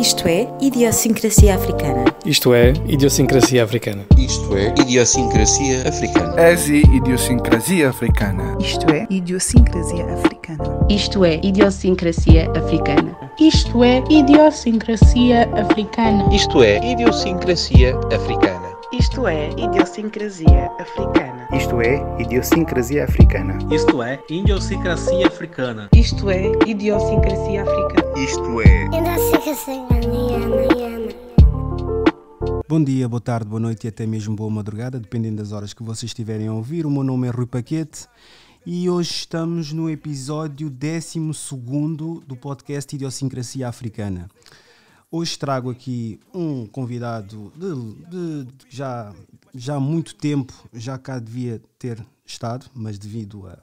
Isto é Idiosincrasia Africana. Isto é Idiosincrasia Africana. Isto é Idiosincrasia Africana. Esse Idiosincrasia Africana. Isto é Idiosincrasia Africana. Isto é Idiosincrasia Africana. Isto é Idiosincrasia Africana. Isto é Idiosincrasia Africana. Isto é idiosincrasia africana. Isto é idiosincrasia africana. Isto é idiosincrasia africana. Isto é idiosincrasia africana. Isto é idiosincrasia africana. Bom dia, boa tarde, boa noite e até mesmo boa madrugada, dependendo das horas que vocês estiverem a ouvir. O meu nome é Rui Paquete e hoje estamos no episódio 12 do podcast Idiosincrasia Africana. Hoje trago aqui um convidado de, de, de, já, já há muito tempo, já cá devia ter estado, mas devido a,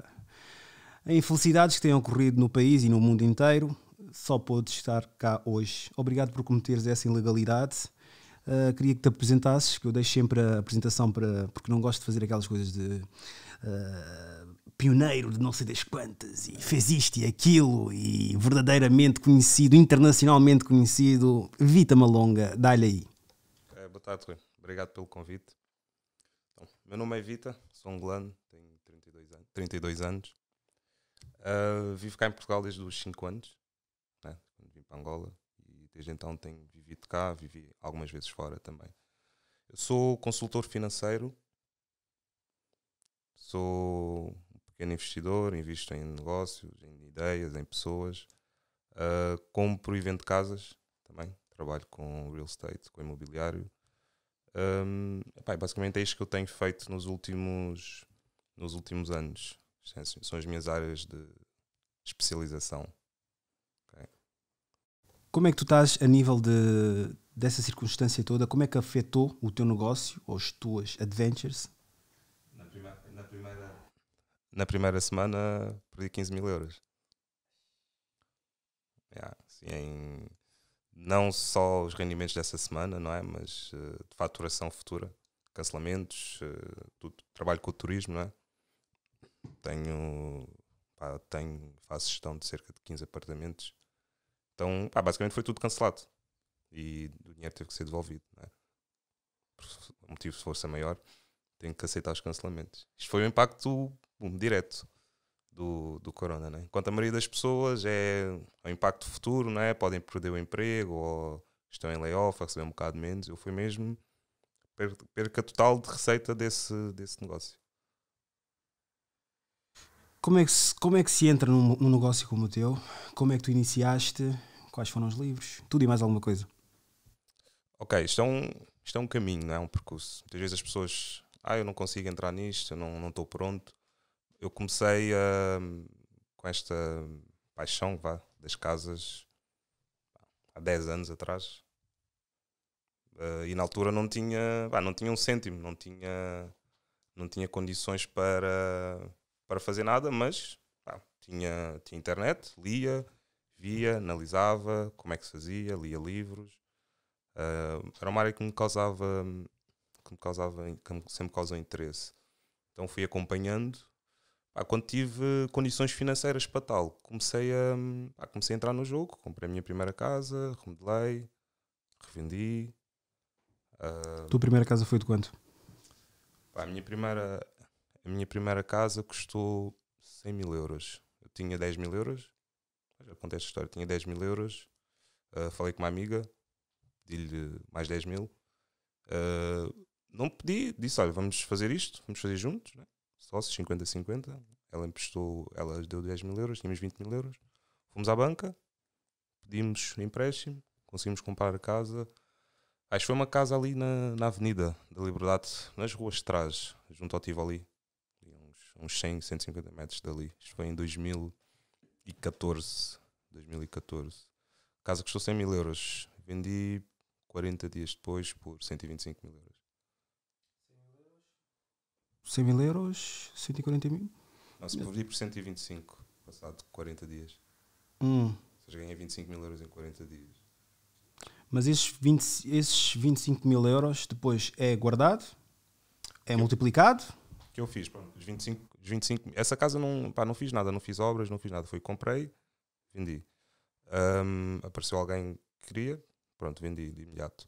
a infelicidades que têm ocorrido no país e no mundo inteiro, só pôde estar cá hoje. Obrigado por cometeres essa ilegalidade. Uh, queria que te apresentasses, que eu deixo sempre a apresentação para, porque não gosto de fazer aquelas coisas de. Uh, pioneiro de não sei das quantas e fez isto e aquilo e verdadeiramente conhecido, internacionalmente conhecido. Vita Malonga, dá-lhe aí. É, boa tarde, Rui. Obrigado pelo convite. Então, meu nome é Vita, sou angolano, tenho 32 anos. 32 anos. Uh, vivo cá em Portugal desde os 5 anos, né? quando vim para Angola. E desde então tenho vivido cá, vivi algumas vezes fora também. Eu sou consultor financeiro sou pequeno investidor, invisto em negócios, em ideias, em pessoas. Uh, compro e vendo casas também. Trabalho com real estate, com imobiliário. Um, epá, basicamente é isto que eu tenho feito nos últimos, nos últimos anos. É assim, são as minhas áreas de especialização. Okay. Como é que tu estás a nível de, dessa circunstância toda? Como é que afetou o teu negócio, ou as tuas adventures, na primeira semana perdi 15 mil euros. Yeah, assim, em, não só os rendimentos dessa semana, não é? Mas uh, de faturação futura, cancelamentos, uh, tudo. Trabalho com o turismo, não é? Tenho, pá, tenho, faço gestão de cerca de 15 apartamentos. Então, pá, basicamente foi tudo cancelado. E o dinheiro teve que ser devolvido, não é? Por motivo de força maior, tenho que aceitar os cancelamentos. Isto foi um impacto pum, direto do, do corona. Né? Enquanto a maioria das pessoas é o é impacto futuro, né? podem perder o emprego ou estão em layoff, a receber um bocado menos. Eu fui mesmo perca total de receita desse, desse negócio. Como é, que se, como é que se entra num, num negócio como o teu? Como é que tu iniciaste? Quais foram os livros? Tudo e mais alguma coisa. Ok, isto é um, isto é um caminho, não é um percurso. Muitas vezes as pessoas, ah, eu não consigo entrar nisto, eu não estou pronto eu comecei hum, com esta paixão vá, das casas há 10 anos atrás. Uh, e na altura não tinha, vá, não tinha um cêntimo, não tinha, não tinha condições para, para fazer nada, mas tinha, tinha internet, lia, via, analisava como é que se fazia, lia livros. Uh, era uma área que me causava que me causava que sempre causou interesse. Então fui acompanhando Pá, quando tive eh, condições financeiras para tal, comecei a, hum, pá, comecei a entrar no jogo, comprei a minha primeira casa, remodelei, revendi. Uh, Tua primeira casa foi de quanto? Pá, a, minha primeira, a minha primeira casa custou 100 mil euros. Eu tinha 10 mil euros, já contei esta história, tinha 10 mil euros, uh, falei com uma amiga, pedi-lhe mais 10 mil. Uh, não pedi, disse, olha, vamos fazer isto, vamos fazer juntos, né? sócios, 50-50. Ela emprestou, ela deu 10 mil euros, tínhamos 20 mil euros. Fomos à banca, pedimos empréstimo, conseguimos comprar a casa. Acho que foi uma casa ali na, na Avenida da Liberdade, nas ruas de trás, junto ao Tivoli. Uns, uns 100, 150 metros dali. Isto foi em 2014. 2014. A casa custou 100 mil euros. Vendi 40 dias depois por 125 mil euros. 100 mil euros, 140 mil. Não, se vendi por 125, passado 40 dias. Hum. Ou seja, ganhei 25 mil euros em 40 dias. Mas esses, 20, esses 25 mil euros depois é guardado? É que multiplicado? O que eu fiz? Pá, os 25, os 25, essa casa não, pá, não fiz nada, não fiz obras, não fiz nada. Foi, comprei, vendi. Um, apareceu alguém que queria, pronto, vendi de imediato.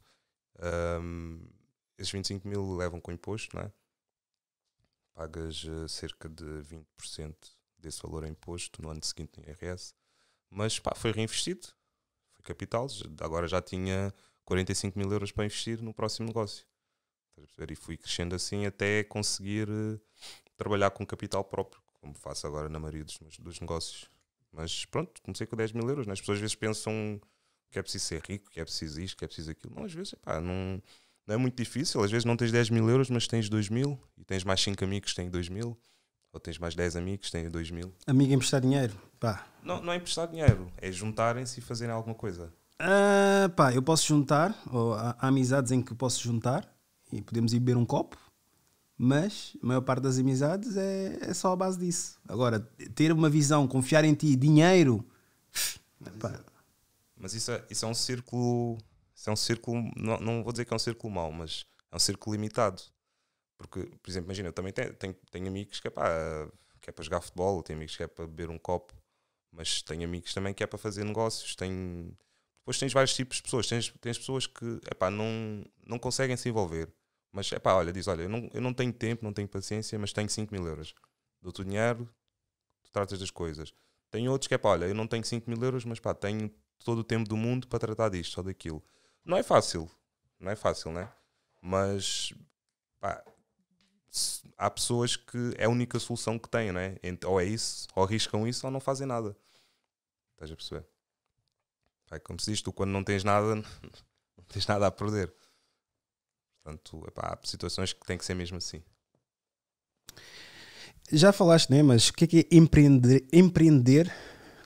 Um, esses 25 mil levam com imposto, não é? pagas eh, cerca de 20% desse valor em imposto no ano seguinte no IRS. Mas pá, foi reinvestido, foi capital, agora já tinha 45 mil euros para investir no próximo negócio. E fui crescendo assim até conseguir eh, trabalhar com capital próprio, como faço agora na maioria dos, dos negócios. Mas pronto, comecei com 10 mil euros. Né? As pessoas às vezes pensam que é preciso ser rico, que é preciso isto, que é preciso aquilo. Não, às vezes, pá, não não é muito difícil, às vezes não tens 10 mil euros, mas tens 2 mil, e tens mais 5 amigos, tens 2 mil, ou tens mais 10 amigos, tens 2 mil. Amigo emprestar dinheiro, pá. Não, não é emprestar dinheiro, é juntarem-se e fazerem alguma coisa. Uh, pá, eu posso juntar, ou há, amizades em que posso juntar, e podemos ir beber um copo, mas a maior parte das amizades é, é só a base disso. Agora, ter uma visão, confiar em ti, dinheiro. Mas, pá. Isso, mas isso, é, isso é um círculo isso é um círculo, não, não vou dizer que é um círculo mau, mas é um círculo limitado. Porque, por exemplo, imagina, eu também tenho, tenho, tenho amigos que é, pá, que é para jogar futebol, tenho amigos que é para beber um copo, mas tenho amigos também que é para fazer negócios. Tenho... Depois tens vários tipos de pessoas. Tens, tens pessoas que é pá, não, não conseguem se envolver, mas é pá, olha, diz: olha, eu não, eu não tenho tempo, não tenho paciência, mas tenho 5 mil euros. Dou-te o dinheiro, tu tratas das coisas. Tem outros que é pá, olha, eu não tenho 5 mil euros, mas pá, tenho todo o tempo do mundo para tratar disto ou daquilo. Não é fácil, não é fácil, né? Mas pá, há pessoas que é a única solução que têm, né? Ou é isso, ou arriscam isso, ou não fazem nada. Estás a perceber? Pá, é como se diz, tu quando não tens nada, não tens nada a perder. Portanto, epá, há situações que tem que ser mesmo assim. Já falaste, né? Mas o que é, que é empreender, empreender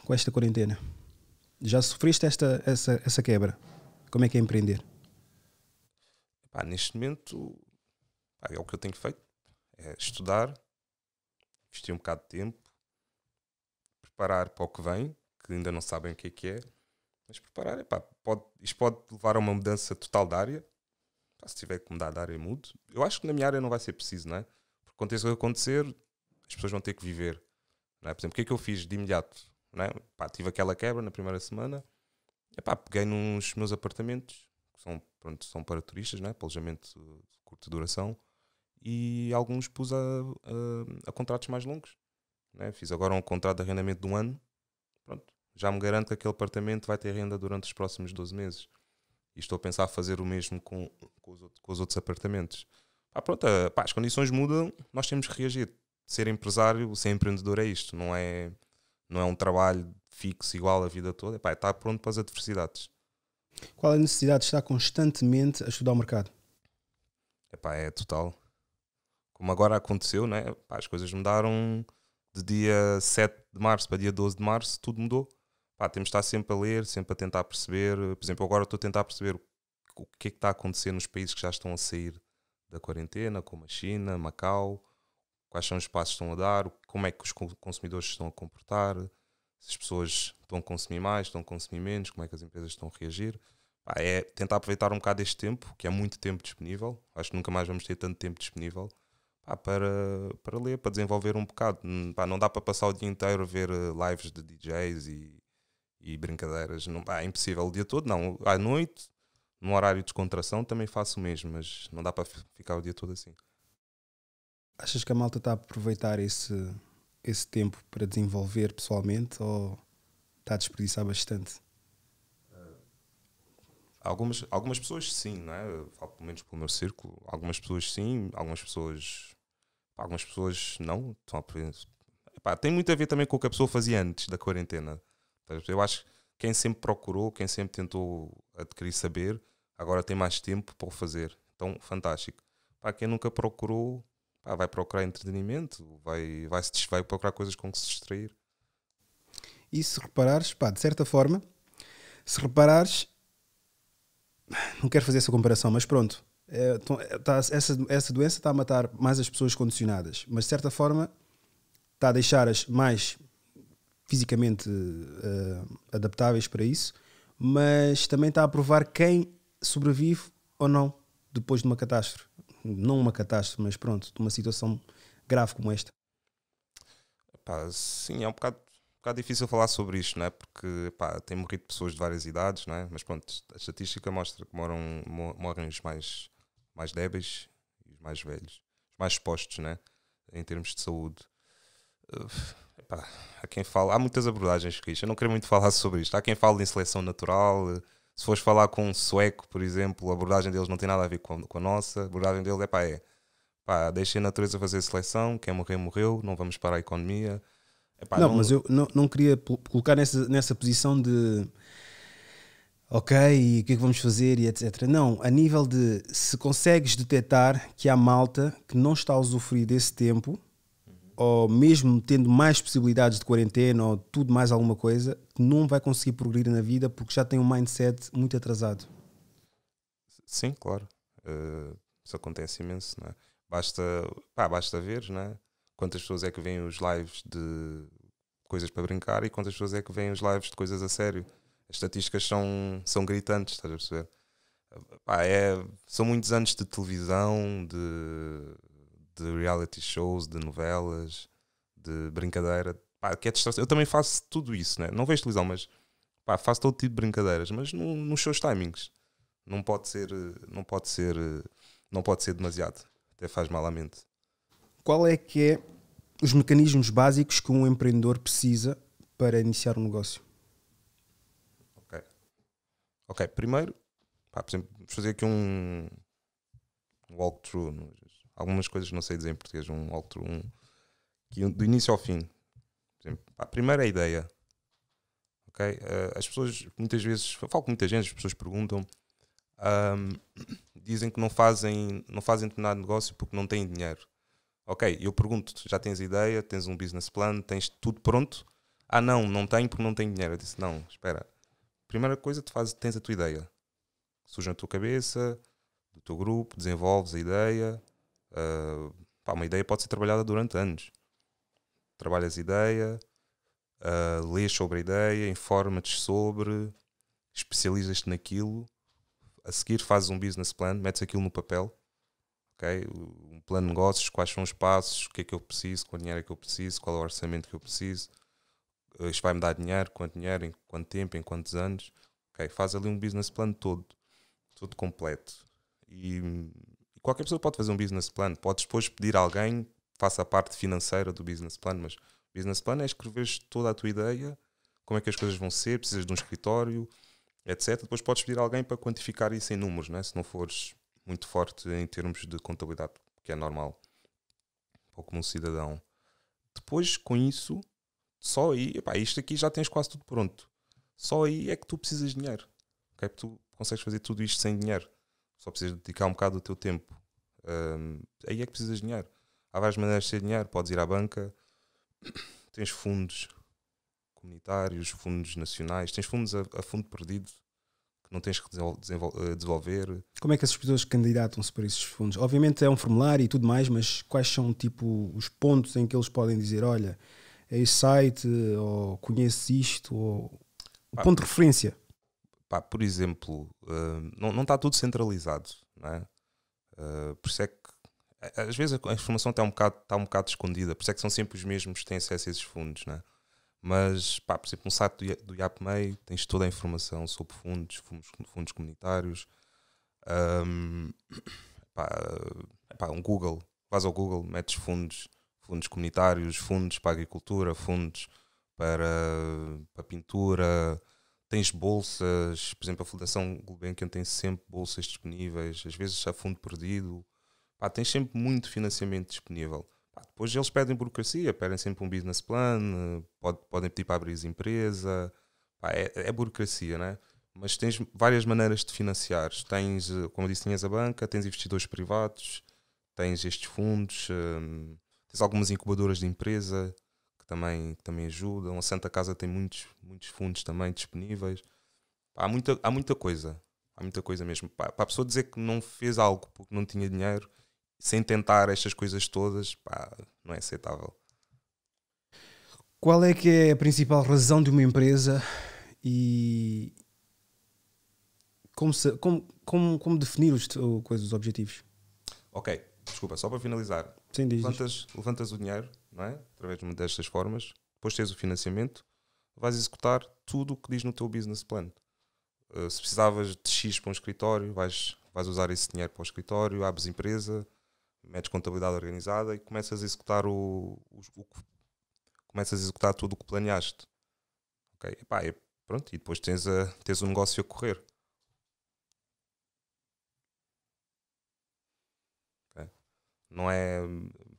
com esta quarentena? Já sofreste esta, essa, essa quebra? Como é que é empreender? Pá, neste momento, pá, é o que eu tenho feito: é estudar, investir um bocado de tempo, preparar para o que vem, que ainda não sabem o que é que é, mas preparar, pode, isto pode levar a uma mudança total da área. Pá, se tiver que mudar de área, mudo. Eu acho que na minha área não vai ser preciso, não é? Porque quando isso acontecer, as pessoas vão ter que viver. Não é? Por exemplo, o que é que eu fiz de imediato? Não é? Pá, tive aquela quebra na primeira semana, Epá, peguei nos meus apartamentos, que são, pronto, são para turistas, né? para alojamento de curta duração, e alguns pus a, a, a contratos mais longos. Né? Fiz agora um contrato de arrendamento de um ano, pronto, já me garanto que aquele apartamento vai ter renda durante os próximos 12 meses. E estou a pensar fazer o mesmo com, com, os, outros, com os, outros apartamentos. Ah, pronto, eh, as condições mudam, nós temos que reagir. Ser empresário, ser empreendedor é isto, não é, não é um trabalho fixo, igual a vida toda, epá, está pronto para as adversidades. Qual é a necessidade de estar constantemente a estudar o mercado? Epá, é total. Como agora aconteceu, né? Epá, as coisas mudaram de dia 7 de março para dia 12 de março, tudo mudou. Epá, temos de estar sempre a ler, sempre a tentar perceber. Por exemplo, agora estou a tentar perceber o que é que está a acontecer nos países que já estão a sair da quarentena, como a China, Macau, quais são os passos que estão a dar, como é que os consumidores estão a comportar se as pessoas estão a consumir mais, estão a consumir menos, como é que as empresas estão a reagir. Pá, é tentar aproveitar um bocado este tempo, que é muito tempo disponível. Acho que nunca mais vamos ter tanto tempo disponível para, para ler, para desenvolver um bocado. não dá para passar o dia inteiro a ver eh, lives de DJs e, e brincadeiras. Não, é impossível. O dia todo, não. À noite, no horário de descontração, também faço o mesmo, mas não dá para ficar o dia todo assim. Achas que a malta está a aproveitar esse esse tempo para desenvolver pessoalmente ou está a desperdiçar bastante? Ah, algumas, algumas pessoas sim, não é? falo pelo menos pelo meu círculo. Algumas pessoas sim, algumas pessoas. Algumas pessoas não. Estão a... Epá, tem muito a ver também com o que a pessoa fazia antes da quarentena. Eu acho que quem sempre procurou, quem sempre tentou adquirir saber, agora tem mais tempo para o fazer. Então, fantástico. Para quem nunca procurou, vai procurar entretenimento, vai, vai, se, vai procurar coisas com que se distrair. E se reparares, pá, de certa forma, se reparares, não quero fazer essa comparação, mas pronto, é, então, é tá, essa, essa doença está a matar mais as pessoas condicionadas, mas de certa forma está a deixar-as mais fisicamente uh, adaptáveis para isso, mas também está a provar quem sobrevive ou não depois de uma catástrofe não uma catástrofe, mas pronto, de uma situação grave como esta? sim, é um bocado, um bocado difícil falar sobre isto, não é? Porque pá, tem morrido pessoas de várias idades, não é? Mas pronto, a estatística mostra que moram, morrem os mais, mais débeis e os mais velhos, os mais expostos, é? Em termos de saúde. epá, há quem fala, há muitas abordagens que isto. Eu não quero muito falar sobre isto. Há quem fale em seleção natural se fores falar com um sueco, por exemplo, a abordagem deles não tem nada a ver com a, com a nossa. A abordagem deles é pá, é pá, deixa a natureza fazer a seleção, quem morreu, morreu, não vamos para a economia. não, não, mas eu não, não queria colocar nessa, nessa posição de ok, e o que é que vamos fazer e etc. Não, a nível de se consegues detectar que há malta que não está a usufruir desse tempo, uhum. ou mesmo tendo mais possibilidades de quarentena ou tudo mais alguma coisa, que não vai conseguir progredir na vida porque já tem um mindset muito atrasado. Sim, claro. Uh, isso acontece imenso, não é? Basta, pá, basta ver, não é? Quantas pessoas é que vêm os lives de coisas para brincar e quantas pessoas é que vêm os lives de coisas a sério. As estatísticas são, são gritantes, estás a perceber? Eh, pá, é, são muitos anos de televisão, de, de reality shows, de novelas, de brincadeira, pá, que é distração. Eu também faço tudo isso, né? não vejo televisão, mas pá, faço todo tipo de brincadeiras, mas no, nos seus timings. Não pode ser, não pode ser, não pode ser demasiado. Até faz mal à mente. Qual é que é os mecanismos básicos que um empreendedor precisa para iniciar um negócio? Ok. Ok, primeiro, pá, por exemplo, fazer aqui um walkthrough, é? algumas coisas não sei dizer em português, um walkthrough, um, que do início ao fim, a primeira é a ideia. ok? Uh, as pessoas, muitas vezes, falo com muita gente, as pessoas perguntam, um, dizem que não fazem, não fazem determinado negócio porque não têm dinheiro. Ok, eu pergunto, já tens ideia, tens um business plan, tens tudo pronto? Ah, não, não tenho porque não tenho dinheiro. Eu disse, não, espera. Primeira coisa, tu fazes, tens a tua ideia. Surge na tua cabeça, do teu grupo, desenvolves a ideia. Uh, pá, uma ideia pode ser trabalhada durante anos trabalhas ideia, uh, ah, lês sobre a ideia, informa-te sobre, especializas-te naquilo, a seguir fazes um business plan, metes aquilo no papel, ok? Um plano de negócios, quais são os passos, o que é que eu preciso, quanto dinheiro é que eu preciso, qual é o orçamento que eu preciso, ah, isto vai-me dar dinheiro, quanto dinheiro, em quanto tempo, em quantos anos, ok? Faz ali um business plan todo, todo completo. E, e qualquer pessoa pode fazer um business plan, podes depois pedir a alguém faça a parte financeira do business plan, mas business plan é escrever toda a tua ideia, como é que as coisas vão ser, precisas de um escritório, etc. Depois podes pedir alguém para quantificar isso em números, né? se não fores muito forte em termos de contabilidade, que é normal, ou como um cidadão. Depois, com isso, só aí, epá, isto aqui já tens quase tudo pronto. Só aí é que tu precisas de dinheiro. Okay? que tu consegues fazer tudo isto sem dinheiro. Só precisas dedicar um bocado do teu tempo. Um, aí é que precisas de dinheiro há várias maneiras de ter dinheiro. Podes ir à banca, tens fundos comunitários, fundos nacionais, tens fundos a, a fundo perdido que não tens que desenvolver. Eh, Como é que essas pessoas candidatam-se para esses fundos? Obviamente é um formulário e tudo mais, mas quais são tipo os pontos em que eles podem dizer, olha, é esse site, ou conheces isto, ou o ponto de referência? Pá, por exemplo, uh, não, não está tudo centralizado, não é? Uh, por isso é que às vezes a informação está um, bocado, está um bocado escondida, por isso é que são sempre os mesmos que têm acesso a esses fundos, né? Mas, pá, por exemplo, no site do, do IAPMEI tens toda a informação sobre fundos, fundos, fundos comunitários. Um, pá, pá, um Google, vais ao Google, metes fundos, fundos comunitários, fundos para agricultura, fundos para, para pintura, tens bolsas, por exemplo, a Fundação Gulbenkian tem sempre bolsas disponíveis, às vezes há fundo perdido, pá, tens sempre muito financiamento disponível. Pá, depois eles pedem burocracia, pedem sempre um business plan, pode, podem pedir para abrir empresa, pá, é, é burocracia, né? Mas tens várias maneiras de financiar. Tens, eh, como eu disse, tens a banca, tens investidores privados, tens estes fundos, hum, tens algumas incubadoras de empresa que também, que também ajudam. A Santa Casa tem muitos, muitos fundos também disponíveis. Há muita, há muita coisa. Há muita coisa mesmo. Para a pessoa dizer que não fez algo porque não tinha dinheiro, sem tentar estas coisas todas, pá, não é aceitável. Qual é que é a principal razão de uma empresa e como, se, como, como, como definir os, coisas, os objetivos? Ok, desculpa, só para finalizar. Sim, diz, levantas, diz. levantas o dinheiro, não é? Através de uma destas formas, depois tens o financiamento, vais executar tudo o que diz no teu business plan. Uh, se precisavas de X para um escritório, vais, vais usar esse dinheiro para o escritório, abres empresa, metes contabilidade organizada e começas a executar o, o, o começas a executar tudo o que planeaste. Ok? Epá, e pronto, e depois tens, a, tens o um negócio a correr. Okay? Não é.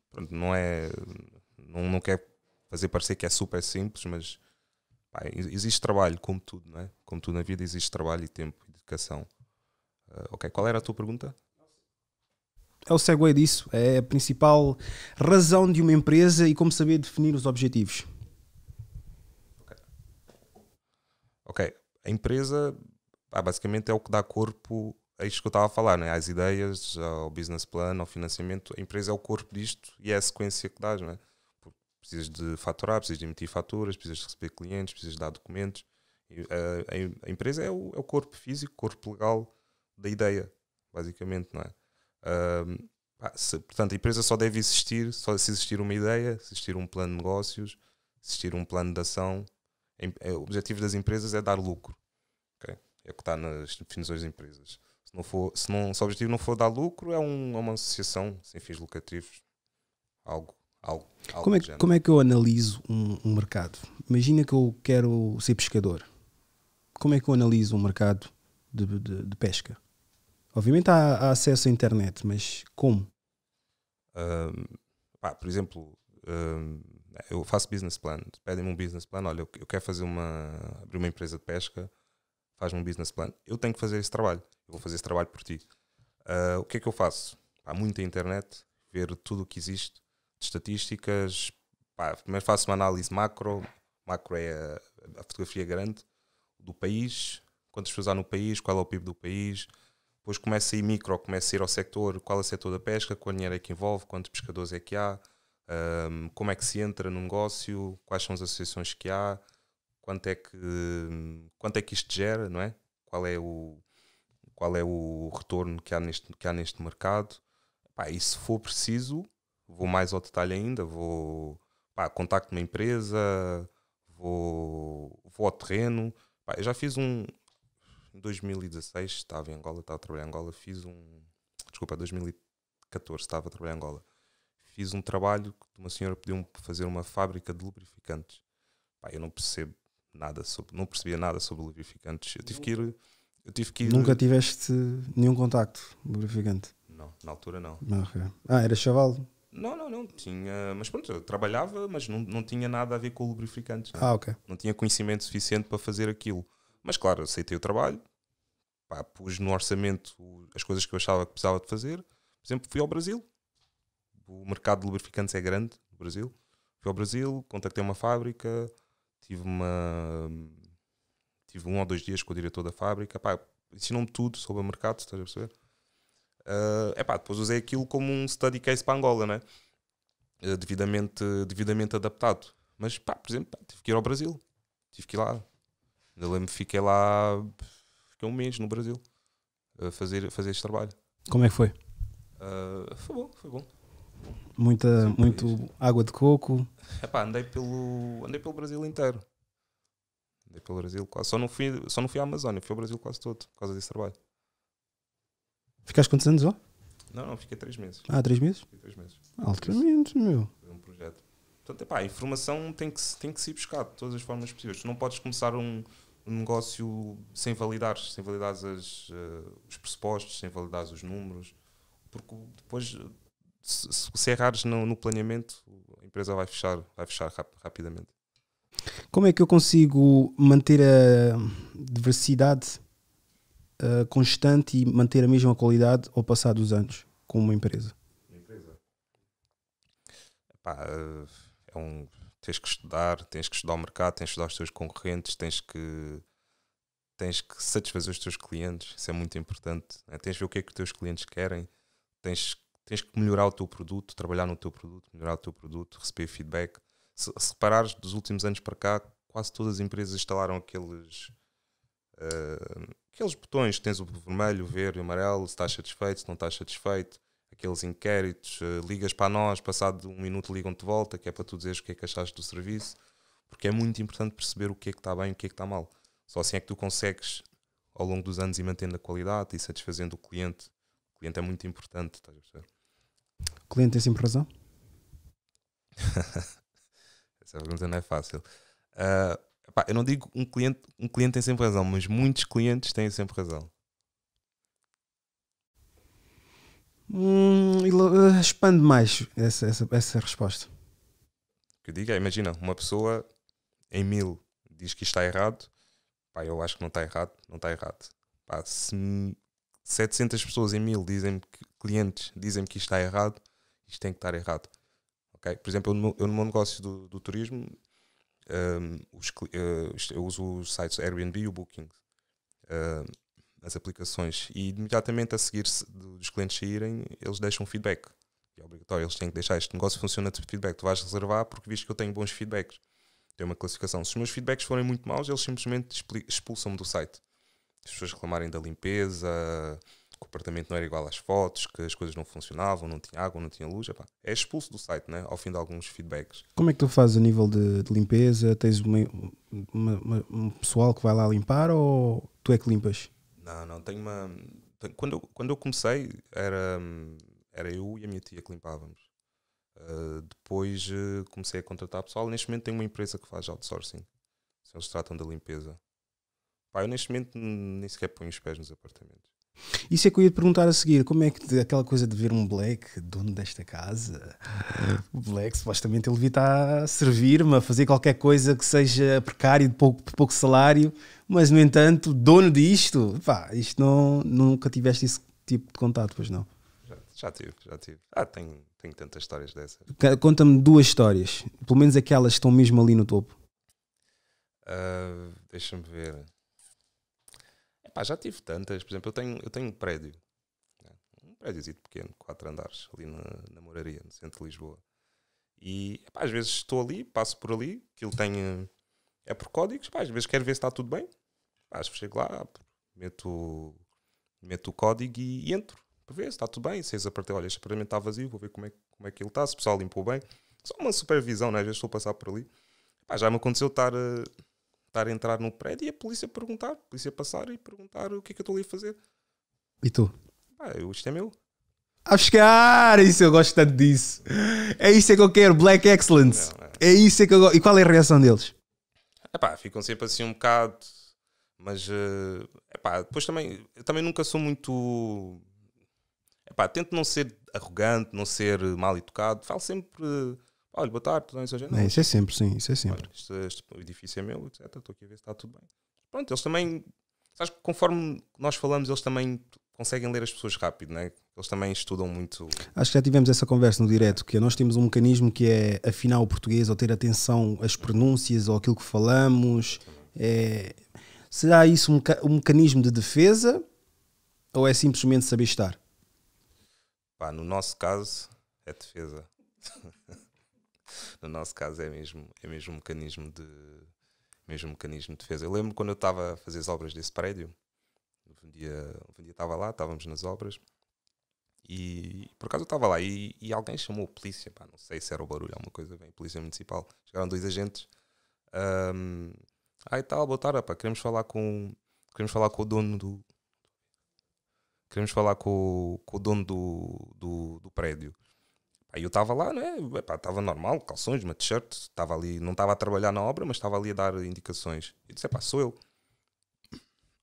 Pronto, não é. Não, não quer fazer parecer que é super simples, mas pá, existe trabalho, como tudo, não é? Como tudo na vida, existe trabalho e tempo, e dedicação. Uh, ok, qual era a tua pergunta? é o segue é disso, é a principal razão de uma empresa e como saber definir os objetivos. Ok. okay. A empresa ah, basicamente é o que dá corpo a isto que eu estava a falar, né? às ideias, ao business plan, ao financiamento. A empresa é o corpo disto e é a sequência que dás. não é? precisas de faturar, precisas de emitir faturas, precisas de receber clientes, precisas de dar documentos. A, eh, a, a empresa é o, é o corpo físico, corpo legal da ideia, basicamente, não é? Uh, se, portanto, a empresa só deve existir só se existir uma ideia, se existir um plano de negócios, se existir um plano de ação. É, o objetivo das empresas é dar lucro. Okay? É o que está nas definições de empresas. Se, não for, se, não, se o objetivo não for dar lucro, é, um, é uma associação sem fins lucrativos. Algo. algo, algo como, é, que, como é que eu analiso um, um mercado? Imagina que eu quero ser pescador. Como é que eu analiso um mercado de, de, de pesca? Obviamente há, acesso à internet, mas como? Um, pá, por exemplo, um, eu faço business plan. Pedem-me um business plan. Olha, eu, eu quero fazer uma. abrir uma empresa de pesca, faz-me um business plan. Eu tenho que fazer esse trabalho. Eu vou fazer esse trabalho por ti. Uh, o que é que eu faço? Há muita internet, ver tudo o que existe, de estatísticas. Pá, primeiro faço uma análise macro. Macro é a, a fotografia grande do país, quantas pessoas há no país, qual é o PIB do país, depois começa a ir micro, começa a ir ao sector, qual é o setor da pesca, quanto é dinheiro é que envolve, quantos pescadores é que há, um, como é que se entra no negócio, quais são as associações que há, quanto é que, hum, quanto é que isto gera, não é? Qual é o, qual é o retorno que há neste, que há neste mercado. Pá, e se for preciso, vou mais ao detalhe ainda, vou pá, contacto uma empresa, vou, vou ao terreno. Pá, eu já fiz um, 2016 estava em Angola, estava a trabalhar em Angola, fiz um. Desculpa, 2014 estava a trabalhar em Angola. Fiz um trabalho que uma senhora pediu-me para fazer uma fábrica de lubrificantes. Pá, eu não percebo nada sobre, não percebia nada sobre lubrificantes. Eu tive que ir. Eu tive que ir... Nunca tiveste nenhum contacto lubrificante? Não, na altura não. Ah, ah, era chaval? Não, não, não. Tinha, mas pronto, eu trabalhava, mas não, não tinha nada a ver com lubrificantes. Ah, ok. Não tinha conhecimento suficiente para fazer aquilo. Mas claro, aceitei o trabalho, pá, pus no orçamento as coisas que eu achava que precisava de fazer. Por exemplo, fui ao Brasil. O mercado de lubrificantes é grande no Brasil. Fui ao Brasil, contactei uma fábrica, tive uma tive um ou dois dias com o diretor da fábrica, ensinou-me tudo sobre o mercado, estás a perceber? Uh, epá, depois usei aquilo como um study case para Angola, né? Uh, devidamente, devidamente adaptado. Mas, pá, por exemplo, pá, tive que ir ao Brasil, tive que ir lá, Ainda lembro que fiquei lá fiquei um mês no Brasil a fazer, a fazer este trabalho. Como é que foi? Uh, foi bom, foi bom. Muita, muito água de coco. Epá, andei pelo, andei pelo Brasil inteiro. Andei pelo Brasil quase. Só não fui, só não fui à Amazónia, fui ao Brasil quase todo por causa desse trabalho. Ficaste quantos anos lá? Não, não, fiquei três meses. Ah, três meses? Fiquei três meses. Altamente, meu. um projeto. Portanto, epá, a informação tem que, tem que se buscar de todas as formas possíveis. Tu não podes começar um, um negócio sem validar, sem validar as, uh, os pressupostos, sem validar os números, porque depois, se, se errares no, no, planeamento, a empresa vai fechar, vai fechar rap rapidamente. Como é que eu consigo manter a diversidade uh, constante e manter a mesma qualidade ao passar dos anos com uma empresa? Uma empresa? Epá, eh, é um Tens que estudar, tens que estudar o mercado, tens que estudar os teus concorrentes, tens que tens que satisfazer os teus clientes, isso é muito importante. Né? Tens que ver o que é que os teus clientes querem, tens, tens que melhorar o teu produto, trabalhar no teu produto, melhorar o teu produto, receber feedback. Se, se reparares, dos últimos anos para cá, quase todas as empresas instalaram aqueles, uh, aqueles botões: tens o vermelho, o verde e o amarelo, se estás satisfeito, se não estás satisfeito, aqueles inquéritos, eh, ligas para nós, passado um minuto ligam-te de volta, que é para tu dizeres o que é que achaste do serviço, porque é muito importante perceber o que é que está bem e o que é que está mal. Só assim é que tu consegues, ao longo dos anos, e mantendo a qualidade e satisfazendo o cliente. O cliente é muito importante, estás a perceber? O cliente tem sempre razão? Essa pergunta não é fácil. Uh, eu não digo um cliente, um cliente tem sempre razão, mas muitos clientes têm sempre razão. Hum, eh, expande mais essa, essa, essa resposta. O que eu digo é: imagina, uma pessoa em mil diz que está errado, pá, eu acho que não está errado, não está errado. Pá, se 700 pessoas em mil dizem que, clientes dizem que está errado, isto tem que estar errado. Okay? Por exemplo, eu no, eu no meu negócio do, do turismo, um, os, uh, eu uso os sites Airbnb e o Booking. Uh, nas aplicações. E imediatamente a seguir dos clientes saírem, eles deixam feedback. É obrigatório, eles têm que deixar este negócio funciona de feedback. Tu vais reservar porque viste que eu tenho bons feedbacks. Tem uma classificação. Se os meus feedbacks forem muito maus, eles simplesmente expulsam-me do site. As pessoas reclamarem da limpeza, que o apartamento não era igual às fotos, que as coisas não funcionavam, não tinha água, não tinha luz. Epá, é expulso do site, né? ao fim de alguns feedbacks. Como é que tu fazes a nível de, de limpeza? Tens uma, uma, uma, um pessoal que vai lá limpar ou tu é que limpas? Não, não, tenho uma. Tenho, quando, eu, quando eu comecei, era, era eu e a minha tia que limpávamos. Uh, depois uh, comecei a contratar pessoal. Neste momento tem uma empresa que faz outsourcing. Se eles tratam da limpeza. Pá, eu neste momento nem sequer ponho os pés nos apartamentos. Isso é que eu ia te perguntar a seguir. Como é que aquela coisa de ver um Black, dono desta casa, o Black supostamente ele devia estar a servir-me, a fazer qualquer coisa que seja precário, de pouco, de pouco salário, mas no entanto, dono disto, pá, isto não, nunca tiveste esse tipo de contato, pois não? Já, já tive, já tive. Ah, tenho, tenho tantas histórias dessas. Conta-me duas histórias, pelo menos aquelas que estão mesmo ali no topo. Uh, Deixa-me ver já tive tantas. Por exemplo, eu tenho, eu tenho um prédio. Né? Um prédio pequeno, quatro andares, ali na, na Moraria, no centro de Lisboa. E epá, às vezes estou ali, passo por ali, aquilo tem. É por códigos, às vezes quero ver se está tudo bem. vezes chego lá, meto, meto o código e, e entro para ver se está tudo bem. Se a partir, olha, este apartamento está vazio, vou ver como é, como é que ele está, se o pessoal limpou bem. Só uma supervisão, né? às vezes estou a passar por ali. já me aconteceu estar. Uh, estar a entrar no prédio e a polícia perguntar, a polícia passar e perguntar o que é que eu estou ali a fazer. E tu? Ah, eu, isto é meu. A buscar! Isso eu gosto tanto disso. É isso é que eu quero, Black Excellence. Não, não. É, é isso é que eu gosto. E qual é a reação deles? Epá, ficam sempre assim um bocado. Mas, uh, epá, depois também, eu também nunca sou muito. Epá, tento não ser arrogante, não ser mal educado. Falo sempre. Uh, Olha, boa tarde, tudo bem, seja não. Isso é sempre, sim, isso é sempre. Olha, este, este é, edifício é meu, etc. Estou aqui a ver se está tudo bem. Pronto, eles também. Sabes que conforme nós falamos, eles também conseguem ler as pessoas rápido, né? Eles também estudam muito. Acho que já tivemos essa conversa no direto, que nós temos um mecanismo que é afinar o português ou ter atenção às pronúncias ou aquilo que falamos. É... Será isso um, um mecanismo de defesa ou é simplesmente saber estar? Pá, no nosso caso, é defesa. no nosso caso é mesmo, é mesmo um mecanismo de mesmo um mecanismo de defesa. Eu lembro quando eu estava a fazer as obras desse prédio, um dia, um dia estava lá, estávamos nas obras, e por acaso eu estava lá e, e, alguém chamou a polícia, pá, não sei se era o barulho, alguma coisa, bem, polícia municipal. Chegaram dois agentes. Um, ah, e tal, boa tarde, pá, queremos falar com queremos falar com o dono do queremos falar com, com o dono do, do, do prédio. Aí eu estava lá, né? Estava normal, calções, uma t-shirt, estava ali, não estava a trabalhar na obra, mas estava ali a dar indicações. E disse, pá, sou eu.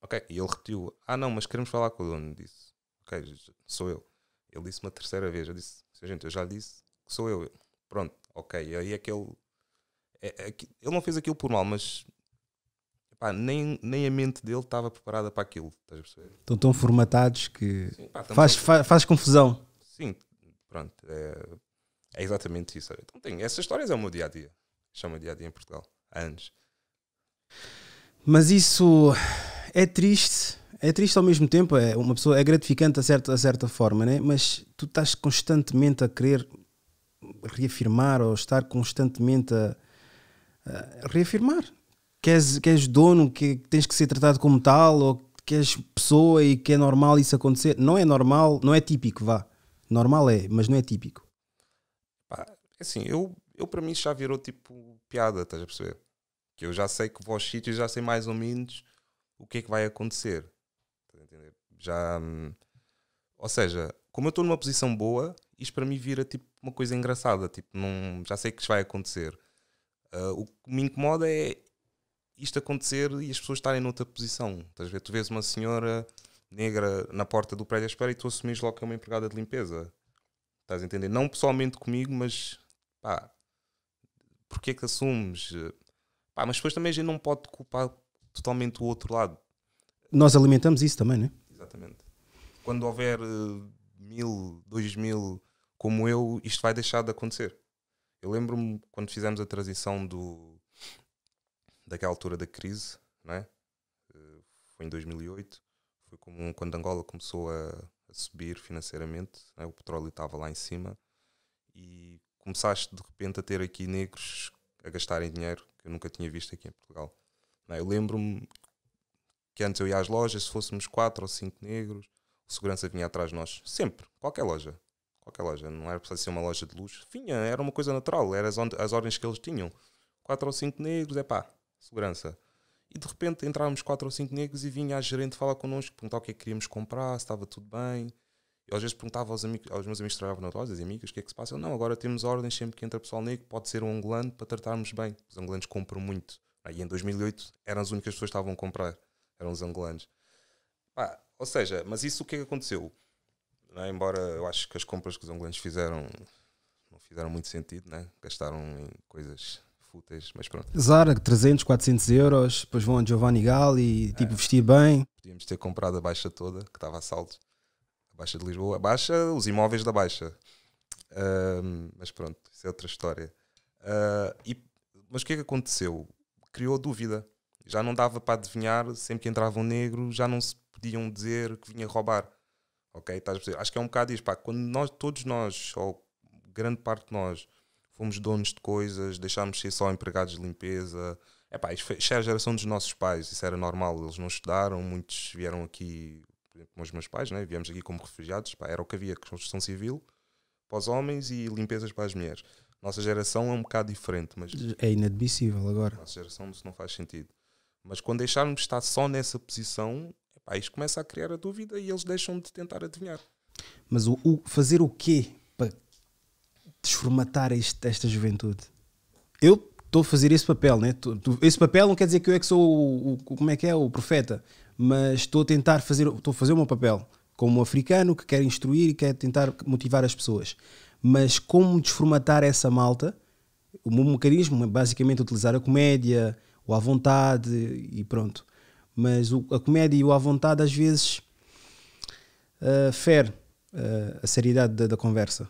Ok, e ele repetiu, ah não, mas queremos falar com o dono. Disse, ok, sou eu. Ele disse uma terceira vez, eu disse, gente, eu já disse que sou eu. Pronto, ok, e aí é, é que ele... É, é, ele não fez aquilo por mal, mas Pá, nem, nem a mente dele estava preparada para aquilo. Estás a perceber? Estão tão formatados que Sim, pá, faz, faz, faz, confusão. Sim, Pronto, é, é exatamente isso. Então, tenho, essas histórias é o meu dia a dia. Chama dia a dia em Portugal, há anos. Mas isso é triste, é triste ao mesmo tempo, é uma pessoa é gratificante a certa, a certa forma, né? mas tu estás constantemente a querer reafirmar ou estar constantemente a, a reafirmar queres queres dono, que tens que ser tratado como tal, ou que és pessoa e que é normal isso acontecer. Não é normal, não é típico, vá. Normal é, mas não é típico. É assim, eu, eu para mim já virou tipo piada, estás a perceber? Que eu já sei que vou aos sítios, já sei mais ou menos o que é que vai acontecer. Estás a entender? Já. Hum, ou seja, como eu estou numa posição boa, isto para mim vira tipo uma coisa engraçada. Tipo, não, já sei que isto vai acontecer. Uh, o que me incomoda é isto acontecer e as pessoas estarem noutra posição. Estás a ver? Tu vês uma senhora negra na porta do prédio à espera e tu assumes logo que é uma empregada de limpeza. Estás a entender? Não pessoalmente comigo, mas pá, porquê que assumes? Pá, mas depois também a gente não pode culpar totalmente o outro lado. Nós alimentamos isso também, não é? Exatamente. Quando houver eh, mil, dois mil como eu, isto vai deixar de acontecer. Eu lembro-me quando fizemos a transição do, daquela altura da crise, não é? Eh, foi em 2008 foi como quando Angola começou a, a subir financeiramente, né? o petróleo estava lá em cima e começaste de repente a ter aqui negros a gastarem dinheiro que eu nunca tinha visto aqui em Portugal. Não, né, eu lembro-me que antes eu ia às lojas, se fôssemos quatro ou cinco negros, o segurança vinha atrás de nós. Sempre, qualquer loja. Qualquer loja. Não era preciso ser uma loja de luxo. Vinha, era uma coisa natural, eram as, as ordens que eles tinham. Quatro ou cinco negros, é pá, segurança. E de repente entrávamos quatro ou cinco negros e vinha a gerente falar connosco, perguntar o que é que queríamos comprar, se estava tudo bem. Eu às vezes perguntava aos, amigos, aos meus amigos que trabalhavam na loja, amigas, o que é que se passa? Eu, não, agora temos ordens sempre que entra pessoal negro, pode ser um angolano para tratarmos bem. Os angolanos compram muito. E em 2008 eram as únicas pessoas que estavam a comprar, eram os angolanos. ou seja, mas isso o que é que aconteceu? É? Embora eu acho que as compras que os angolanos fizeram não fizeram muito sentido, né? gastaram em coisas fúteis, mas pronto. Zara, 300, 400 euros, depois vão a Giovanni Galli, tipo, é. vestir bem. Podíamos ter comprado a baixa toda, que estava a salto A baixa de Lisboa, a baixa, os imóveis da baixa. Uh, mas pronto, isso é outra história. Uh, e, mas o que é que aconteceu? Criou dúvida. Já não dava para adivinhar, sempre que entrava um negro, já não se podiam dizer que vinha roubar. Ok? Estás a Acho que é um bocado isso. Pá, quando nós, todos nós, ou grande parte de nós, fomos donos de coisas, deixámos de ser só empregados de limpeza. É pá, isso, é a geração dos nossos pais, isso era normal, eles não estudaram, muitos vieram aqui, por exemplo, como os meus pais, né? viemos aqui como refugiados, pá, era o que havia, construção civil para os homens e limpezas para as mulheres. Nossa geração é um bocado diferente, mas... É inadmissível agora. Nossa geração isso não faz sentido. Mas quando deixarmos de estar só nessa posição, epá, isto começa a criar a dúvida e eles deixam de tentar adivinhar. Mas o, o fazer o quê para desformatar este, esta juventude. Eu estou a fazer esse papel, né? esse papel não quer dizer que eu é que sou o, o como é que é o profeta, mas estou a tentar fazer, estou a fazer o meu papel como um africano que quer instruir e quer tentar motivar as pessoas. Mas como desformatar essa malta? O meu mecanismo é basicamente utilizar a comédia, o à vontade e pronto. Mas o, a comédia e o à vontade às vezes uh, uh, a seriedade da, da conversa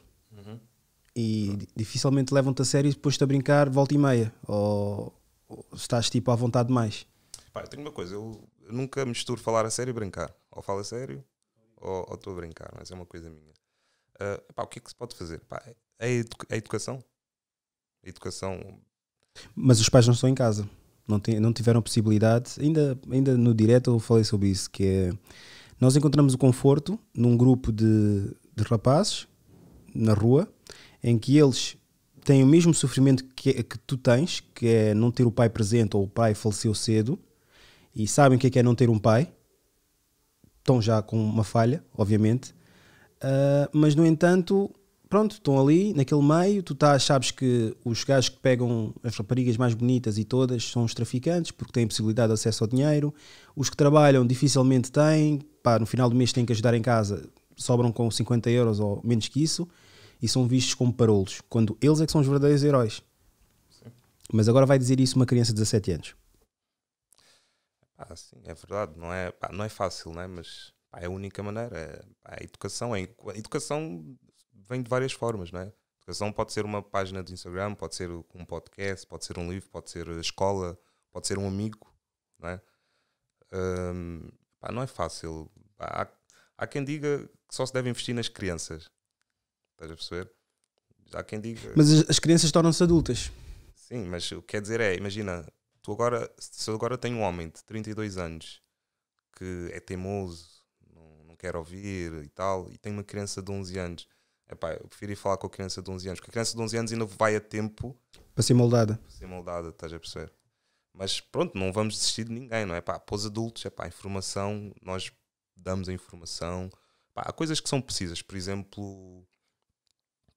e dificilmente levam-te a sério e depois-te a brincar volta e meia ou, ou estás tipo à vontade demais. Pá, eu tenho uma coisa, eu nunca misturo falar a sério e brincar. Ou falo a sério ou estou a brincar, mas é uma coisa minha. Uh, pá, o que é que se pode fazer? Pá, é a, é a educação. A educação. Mas os pais não estão em casa. Não, não tiveram possibilidade. Ainda, ainda no direto eu falei sobre isso, que é... Nós encontramos o conforto num grupo de, de rapazes na rua em que eles têm o mesmo sofrimento que, que tu tens, que é não ter o pai presente ou o pai faleceu cedo, e sabem o que é, que é não ter um pai, estão já com uma falha, obviamente, uh, mas no entanto, pronto, estão ali naquele meio, tu tá, sabes que os gajos que pegam as raparigas mais bonitas e todas são os traficantes, porque têm possibilidade de acesso ao dinheiro, os que trabalham dificilmente têm, pá, no final do mês têm que ajudar em casa, sobram com 50 euros ou menos que isso, e são vistos como parolos, quando eles é que são os verdadeiros heróis. Sim. Mas agora vai dizer isso uma criança de 17 anos. Ah, sim, é verdade, não é, pá, não é fácil, né? mas pá, é a única maneira. É, a educação, é, a educação vem de várias formas, não é? A educação pode ser uma página do Instagram, pode ser um podcast, pode ser um livro, pode ser a escola, pode ser um amigo, não é? não é fácil. Há, há quem diga que só se deve investir nas crianças. Estás a perceber? Já quem diga. Mas as crianças tornam-se adultas. Sim, mas o que quer dizer é, imagina, tu agora, se eu agora tenho um homem de 32 anos que é teimoso, não, não quer ouvir e tal, e tem uma criança de 11 anos. Epá, eu prefiro ir falar com a criança de 11 anos, porque a criança de 11 anos ainda vai a tempo para ser moldada. Para ser moldada, estás a perceber? Mas pronto, não vamos desistir de ninguém, não é? Pá, para os adultos, é pá, informação, nós damos a informação. há coisas que são precisas, por exemplo,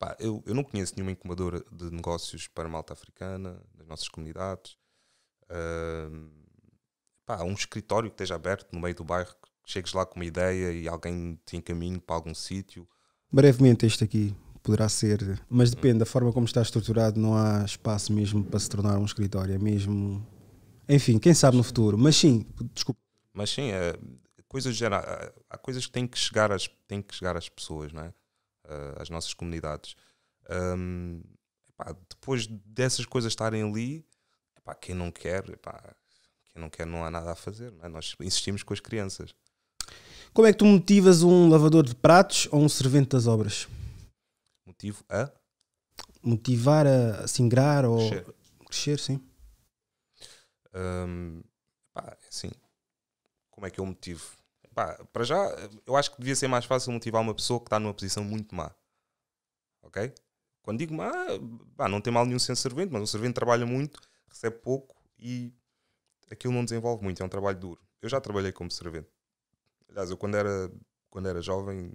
Pá, eu, eu não conheço nenhuma incubadora de negócios para malta africana, nas nossas comunidades. Uh, pá, um escritório que esteja aberto no meio do bairro, que chegues lá com uma ideia e alguém te encaminhe para algum sítio. Brevemente, este aqui poderá ser, mas hum. depende da forma como está estruturado, não há espaço mesmo para se tornar um escritório, é mesmo. Enfim, quem sabe no futuro, mas sim, desculpa. Mas sim, é, coisas geral, há coisas que têm que chegar às, têm que chegar às pessoas, não é? uh, às nossas comunidades. Um, epá, depois dessas coisas estarem ali, epá, quem não quer, epá, quem não quer não há nada a fazer. É? Nós insistimos com as crianças. Como é que tu motivas um lavador de pratos ou um servente das obras? Motivo a? Motivar a singrar ou crescer, crescer sim. Um, pá, é assim, como é que eu motivo? pá, para já, eu acho que devia ser mais fácil motivar uma pessoa que está numa posição muito má. Ok? Quando digo má, pá, não tem mal nenhum ser servente, mas o servente trabalha muito, recebe pouco e aquilo não desenvolve muito, é um trabalho duro. Eu já trabalhei como servente. Aliás, eu quando era, quando era jovem,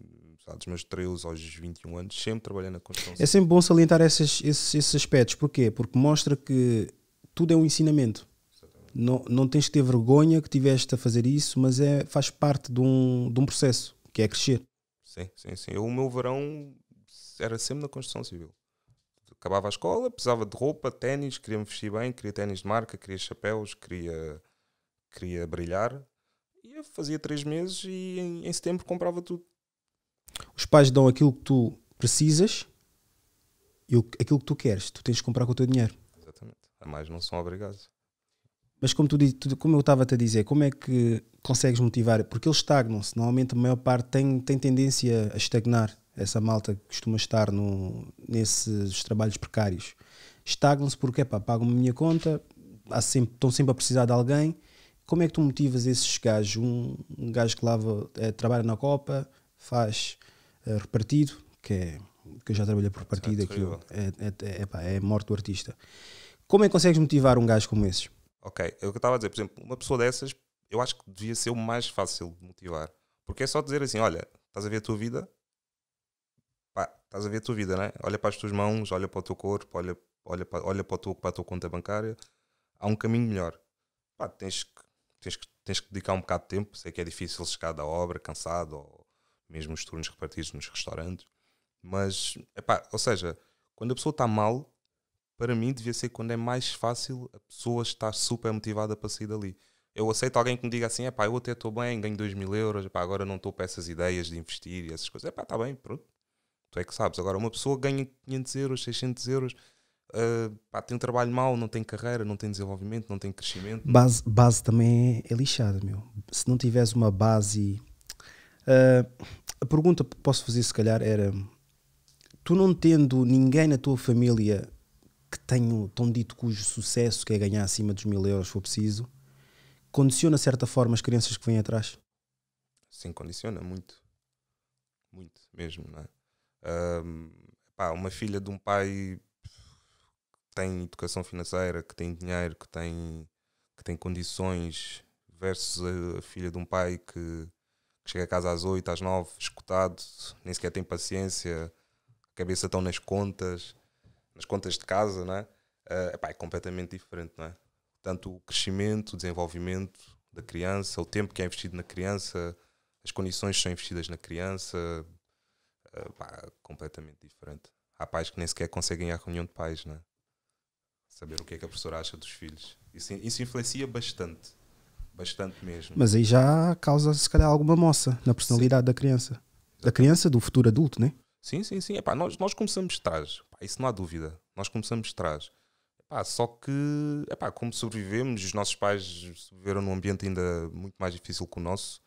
dos meus 13 aos 21 anos, sempre trabalhei na construção. É sempre bom salientar esses, esses, esses aspectos. Porquê? Porque mostra que tudo é um ensinamento não, não tens que ter vergonha que tiveste a fazer isso, mas é, faz parte de um, de um processo, que é crescer. Sim, sim, sim. Eu, o meu verão era sempre na construção civil. Acabava a escola, precisava de roupa, ténis, queria me vestir bem, queria ténis de marca, queria chapéus, queria, queria brilhar. E eu fazia três meses e em, em setembro comprava tudo. Os pais dão aquilo que tu precisas e aquilo que tu queres. Tu tens de comprar com o teu dinheiro. Exatamente. A mais não são obrigados. Mas como, tu, tu como eu estava-te a dizer, como é que consegues motivar? Porque eles estagnam-se. Normalmente a maior parte tem, tem tendência a estagnar. Essa malta que costuma estar no, nesses trabalhos precários. Estagnam-se porque, pá, pagam a minha conta, há sempre, estão sempre a precisar de alguém. Como é que tu motivas esses gajos? Um, um gajo que lava, é, trabalha na Copa, faz é, repartido, que, é, que eu já trabalhei por repartido, é, aquilo, é, é, é, é morte do artista. Como é que consegues motivar um gajo como esses? Ok, é o que eu estava a dizer, por exemplo, uma pessoa dessas, eu acho que devia ser o mais fácil de motivar. Porque é só dizer assim: olha, estás a ver a tua vida, pá, estás a ver a tua vida, né? Olha para as tuas mãos, olha para o teu corpo, olha, olha, para, olha para, a tua, para a tua conta bancária. Há um caminho melhor. Pá, tens que, tens que, tens que dedicar um bocado de tempo. Sei que é difícil chegar da obra, cansado, ou mesmo os turnos repartidos nos restaurantes. Mas, epá, ou seja, quando a pessoa está mal, para mim devia ser quando é mais fácil a pessoa estar super motivada para sair dali. Eu aceito alguém que me diga assim, é pá, eu até estou bem, ganho 2 mil euros, epá, agora não estou para essas ideias de investir e essas coisas. É pá, está bem, pronto. Tu é que sabes. Agora, uma pessoa ganha 500 euros, 600 euros, uh, pá, tem um trabalho mau, não tem carreira, não tem desenvolvimento, não tem crescimento. Base, base também é, é lixada, meu. Se não tiveres uma base... Uh, a pergunta que posso fazer, se calhar, era... Tu não tendo ninguém na tua família que tenho tão dito cujo sucesso que é ganhar acima dos mil euros for preciso, condiciona de certa forma as crianças que vêm atrás? Sim, condiciona muito. Muito mesmo, não é? Um, pá, uma filha de um pai que tem educação financeira, que tem dinheiro, que tem, que tem condições, versus a filha de um pai que, que chega a casa às 8, às 9, escutado, nem sequer tem paciência, a cabeça estão nas contas nas contas de casa, não é? Uh, epá, é completamente diferente, não é? Tanto o crescimento, o desenvolvimento da criança, o tempo que é investido na criança, as condições que são investidas na criança, uh, completamente diferente. Há pais que nem sequer conseguem ir à reunião de pais, não é? Saber o que é que a professora acha dos filhos. Isso, isso influencia bastante. Bastante mesmo. Mas aí já causa, se calhar, alguma moça na personalidade Sim. da criança. Da criança, do futuro adulto, né? Sim, sim, sim. Epá, nós, nós começamos de trás. Epá, isso não há dúvida. Nós começamos de trás. Epá, só que, epá, como sobrevivemos, os nossos pais sobreviveram num ambiente ainda muito mais difícil que o nosso.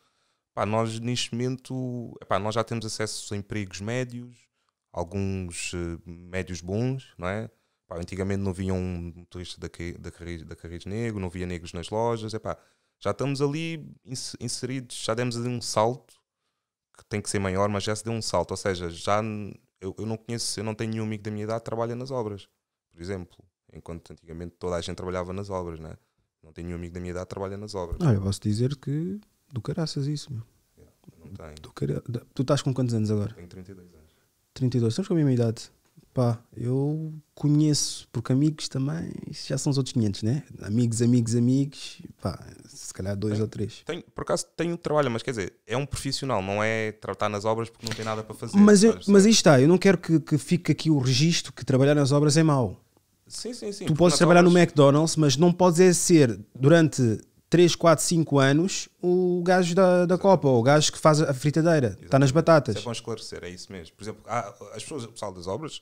Epá, nós, neste momento, epá, nós já temos acesso a empregos médios, alguns eh, médios bons, não é? Epá, antigamente não havia um motorista da, da, Carris, da Carris Negro, não havia negros nas lojas. Epá, já estamos ali inseridos, já demos ali um salto que tem que ser maior, mas já se deu um salto. Ou seja, já eu, eu não conheço, eu não tenho nenhum amigo da minha idade que trabalha nas obras, por exemplo. Enquanto antigamente toda a gente trabalhava nas obras, né? Não tenho nenhum amigo da minha idade que trabalha nas obras. Ah, eu posso dizer que do caraças isso, meu. Yeah, é, não tenho. Do cara... Tu estás com quantos anos agora? Tenho 32 anos. 32, estamos com a mesma idade. Pá, eu conheço, porque amigos também já são os outros 500, né? Amigos, amigos, amigos, pá, se calhar dois ou três. por acaso tenho trabalho, mas quer dizer, é um profissional, não é tratar nas obras porque não tem nada para fazer. Mas, eu, mas aí está, eu não quero que, que fique aqui o registro que trabalhar nas obras é mau. Sim, sim, sim. Tu podes trabalhar obras... no McDonald's, mas não podes é ser durante 3, 4, 5 anos o gajo da, da Copa, ou o gajo que faz a fritadeira, está nas batatas. Isso é bom esclarecer, é isso mesmo. Por exemplo, há, as pessoas, o pessoal das obras,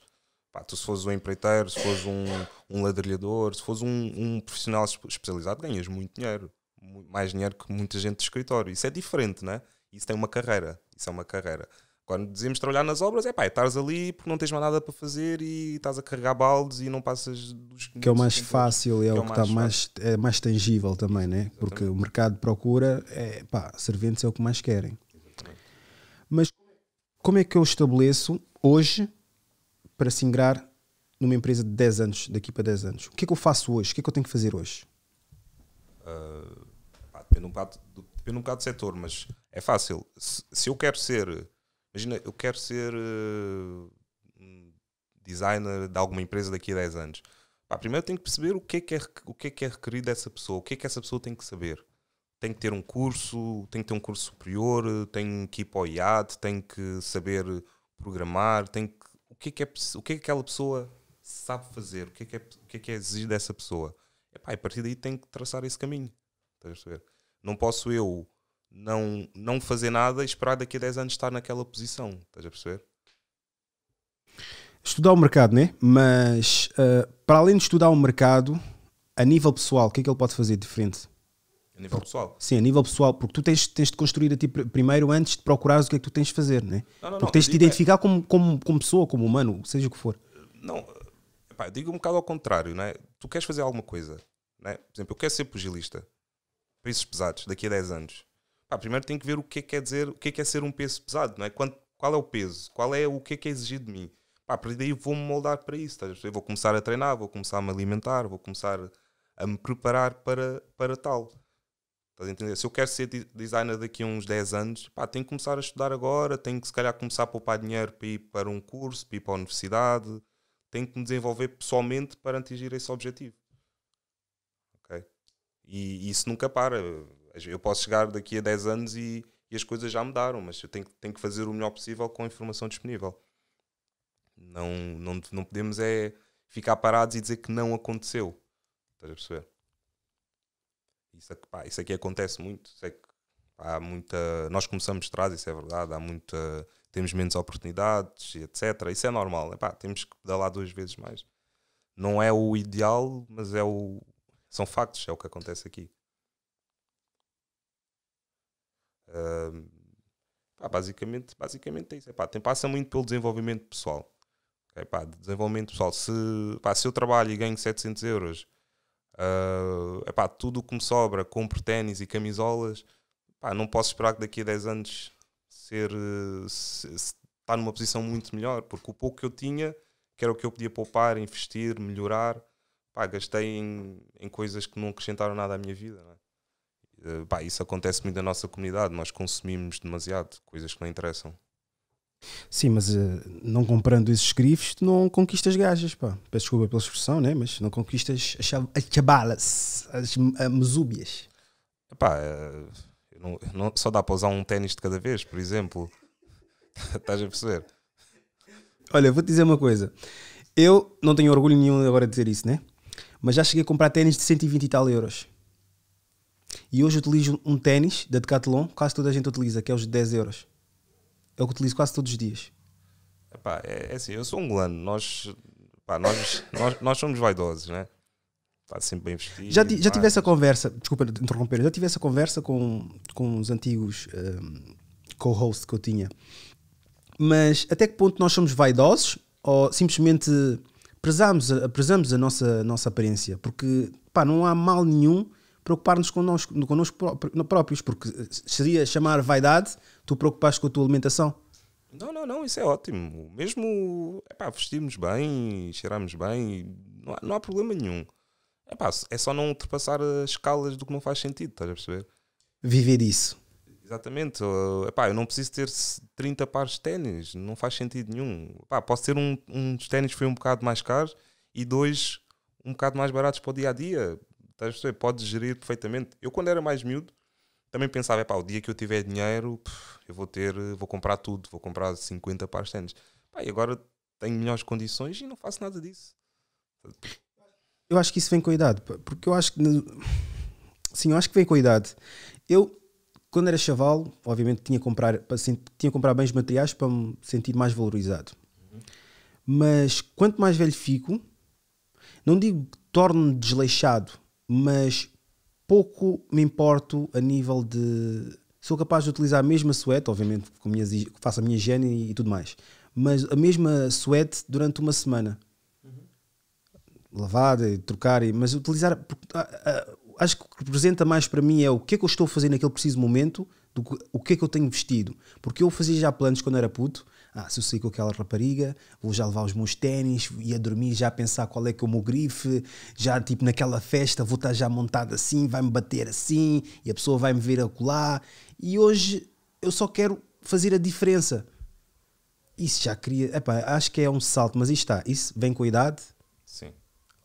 Pá, tu se fores um empreiteiro, se fores um, um ladrilhador, se fores um, um profissional especializado, ganhas muito dinheiro. Mais dinheiro que muita gente de escritório. Isso é diferente, né? Isso tem uma carreira. Isso é uma carreira. Quando dizemos trabalhar nas obras, é pá, é estás ali porque não tens mais nada para fazer e estás a carregar baldes e não passas dos. Que é o mais fácil, é, é o que, está mais, tá é mais tangível também, né? Exatamente. Porque o mercado procura, é, pá, serventes é o que mais querem. Exatamente. Mas como é que eu estabeleço hoje para se ingrar numa empresa de 10 anos, daqui para 10 anos? O que é que eu faço hoje? O que é que eu tenho que fazer hoje? Uh, pá, depende, um bocado, depende um bocado do setor, mas é fácil. Se, se eu quero ser, imagina, eu quero ser uh, designer de alguma empresa daqui a 10 anos. Pá, primeiro eu tenho que perceber o que, é que é, o que é que é requerido dessa pessoa, o que é que essa pessoa tem que saber. Tem que ter um curso, tem que ter um curso superior, tem que ir para o IAD, tem que saber programar, tem que que é que, é, o que, é que aquela pessoa sabe fazer, o que é que é, o que é, que é exigido dessa pessoa. a partir daí tem que traçar esse caminho. Não posso eu não, não fazer nada e esperar daqui a 10 anos estar naquela posição. Estás a perceber? Estudar o mercado, né? Mas uh, para além de estudar o mercado, a nível pessoal, o que é que ele pode fazer diferente? A nível pessoal? Sim, a nível pessoal, porque tu tens, tens de construir a ti primeiro antes de procurares o que é que tu tens de fazer, né? não, não Porque não, tens de te é identificar é... como, como, como pessoa, como humano, seja o que for. Não, pá, digo um bocado ao contrário, né? Tu queres fazer alguma coisa, né? Por exemplo, eu quero ser pugilista, pesos pesados, daqui a 10 anos. Pá, primeiro tenho que ver o que é que quer é dizer, o que é que é ser um peso pesado, não é? Quanto, qual é o peso? Qual é o que é que é exigido de mim? Pá, a partir daí vou-me moldar para isso, Eu vou começar a treinar, vou começar a me alimentar, vou começar a me preparar para, para tal. Estás a entender? Se eu quero ser designer daqui a uns 10 anos, pá, tenho que começar a estudar agora, tenho que se calhar começar a poupar dinheiro para ir para um curso, para ir para a universidade, tenho que me desenvolver pessoalmente para atingir esse objetivo. E, e isso nunca para. Eu posso chegar daqui a 10 anos e, e as coisas já mudaram, mas eu tenho, tenho que fazer o melhor possível com a informação disponível. Não, não, não podemos é ficar parados e dizer que não aconteceu. Estás a perceber? Isso, é pá, isso aqui acontece muito. Sei é que há muita. Nós começamos de trás, isso é verdade. Há muita. Temos menos oportunidades, etc. Isso é normal. É temos que pedalar duas vezes mais. Não é o ideal, mas é o. São factos, é o que acontece aqui. Uh, pá, basicamente, basicamente é isso. tem, passa muito pelo desenvolvimento pessoal. desenvolvimento pessoal. Se, pá, se eu trabalho e ganho 700 euros Uh, epá, tudo o que me sobra, compro ténis e camisolas. Epá, não posso esperar que daqui a 10 anos ser, estar tá numa posição muito melhor, porque o pouco que eu tinha, que era o que eu podia poupar, investir, melhorar, epá, gastei em, em, coisas que não acrescentaram nada à minha vida. É? epá, ah, isso acontece muito na nossa comunidade, nós consumimos demasiado coisas que não interessam. Sim, mas uh, não comprando esses grifos, tu não conquistas gajas, pá. Peço desculpa pela expressão, né? Mas não conquistas as chabalas, as mesúbias. Pá, eh, não, não, só dá para usar um ténis de cada vez, por exemplo. Estás a perceber? Olha, vou-te dizer uma coisa. Eu não tenho orgulho nenhum agora de dizer isso, né? Mas já cheguei a comprar ténis de 120 e tal euros. E hoje utilizo um ténis da Decathlon, quase toda a gente utiliza, que é os de 10 euros é o que utilizo quase todos os dias. Epá, é, é assim, eu sou um glano, nós, nós, nós, nós somos vaidosos, né? Está sempre bem vestido. Já, já tive essa conversa, desculpa interromper, já tive essa conversa com, com os antigos um, co-hosts que eu tinha. Mas até que ponto nós somos vaidosos ou simplesmente prezamos, prezamos a nossa, nossa aparência? Porque pá, não há mal nenhum preocupar-nos connosco, connosco próprios, porque seria chamar vaidade tu preocupas com a tua alimentação? Não, não, não, isso é ótimo. Mesmo epá, vestimos bem, cheiramos bem, não há, não há problema nenhum. Epá, é só não ultrapassar as escalas do que não faz sentido, estás a perceber? Viver isso. Exatamente. Epá, eu não preciso ter 30 pares de ténis, não faz sentido nenhum. Epá, posso ter um, um dos ténis que foi um bocado mais caro e dois um bocado mais baratos para o dia a dia. Estás a perceber? Podes gerir perfeitamente. Eu, quando era mais miúdo, também pensava, é pá, o dia que eu tiver dinheiro, eu vou ter, vou comprar tudo, vou comprar 50 pares de tênis. Pá, e agora tenho melhores condições e não faço nada disso. Eu acho que isso vem com a idade, porque eu acho que. Sim, eu acho que vem com a idade. Eu, quando era chaval, obviamente tinha que comprar, tinha que comprar bens materiais para me sentir mais valorizado. Uhum. Mas quanto mais velho fico, não digo torno-me desleixado, mas pouco me importo a nível de. Sou capaz de utilizar a mesma suéte, obviamente com minhas, faço a minha higiene e, tudo mais, mas a mesma suéte durante uma semana. Uhum. Lavada e trocar, mas utilizar. Ah, ah, acho que o que representa mais para mim é o que é que eu estou a fazer naquele preciso momento do que, o que é que eu tenho vestido. Porque eu fazia já planos quando era puto ah, se eu sair com aquela rapariga, vou já levar os meus ténis, ia dormir, já pensar qual é que é o meu grife, já tipo naquela festa vou estar já montado assim, vai-me bater assim, e a pessoa vai-me ver acolá. E hoje eu só quero fazer a diferença. Isso já queria. Epá, acho que é um salto, mas isto está. Isso vem com a idade? Sim.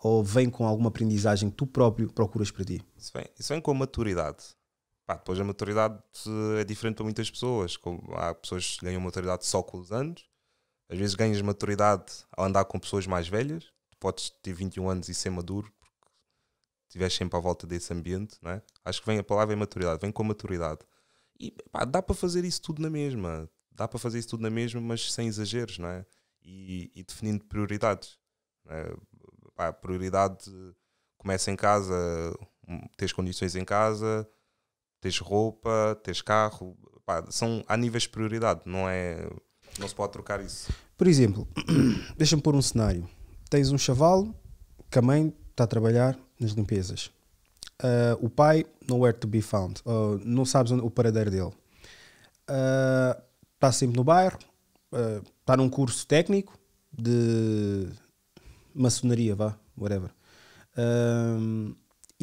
Ou vem com alguma aprendizagem que tu próprio procuras para ti? Isso vem, isso vem com a maturidade. Pá, depois a maturidade é diferente para muitas pessoas. Como há pessoas que ganham maturidade só com os anos, às vezes ganhas maturidade ao andar com pessoas mais velhas. Tu podes ter 21 anos e ser maduro porque estiveres sempre à volta desse ambiente. Não é? Acho que vem a palavra é maturidade, vem com a maturidade. E pá, dá para fazer isso tudo na mesma. Dá para fazer isso tudo na mesma, mas sem exageros, não é? E, e definindo prioridades. É? Pá, prioridade começa em casa, hum, tens condições em casa, tens roupa, tens carro, pá, são, há níveis de prioridade, não é. Não se pode trocar isso. Por exemplo, deixa-me pôr um cenário. Tens um chaval que a mãe está a trabalhar nas limpezas. Uh, o pai, nowhere to be found. Uh, não sabes onde, o paradeiro dele. Ah, está uh, sempre no bairro, está num curso técnico de maçonaria, vá, whatever.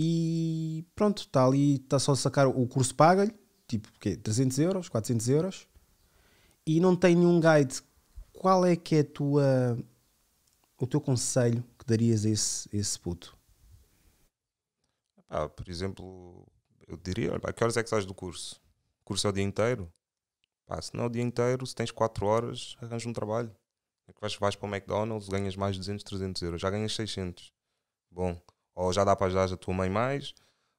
E pronto, está ali, está só a sacar o curso paga-lhe, tipo quê? 300 euros, 400 euros, e não tem nenhum guide. Qual é que é tua, o teu conselho que darias a esse, esse puto? Ah, por exemplo, eu diria, olha, a que horas é que sais do curso? O curso é o dia inteiro? Pá, se não é o dia inteiro, se tens 4 horas, arranja um trabalho. É vais, vais para o McDonald's, ganhas mais de 200, 300 euros, já ganhas 600. Bom, ou já dá para ajudar a tua mãe mais,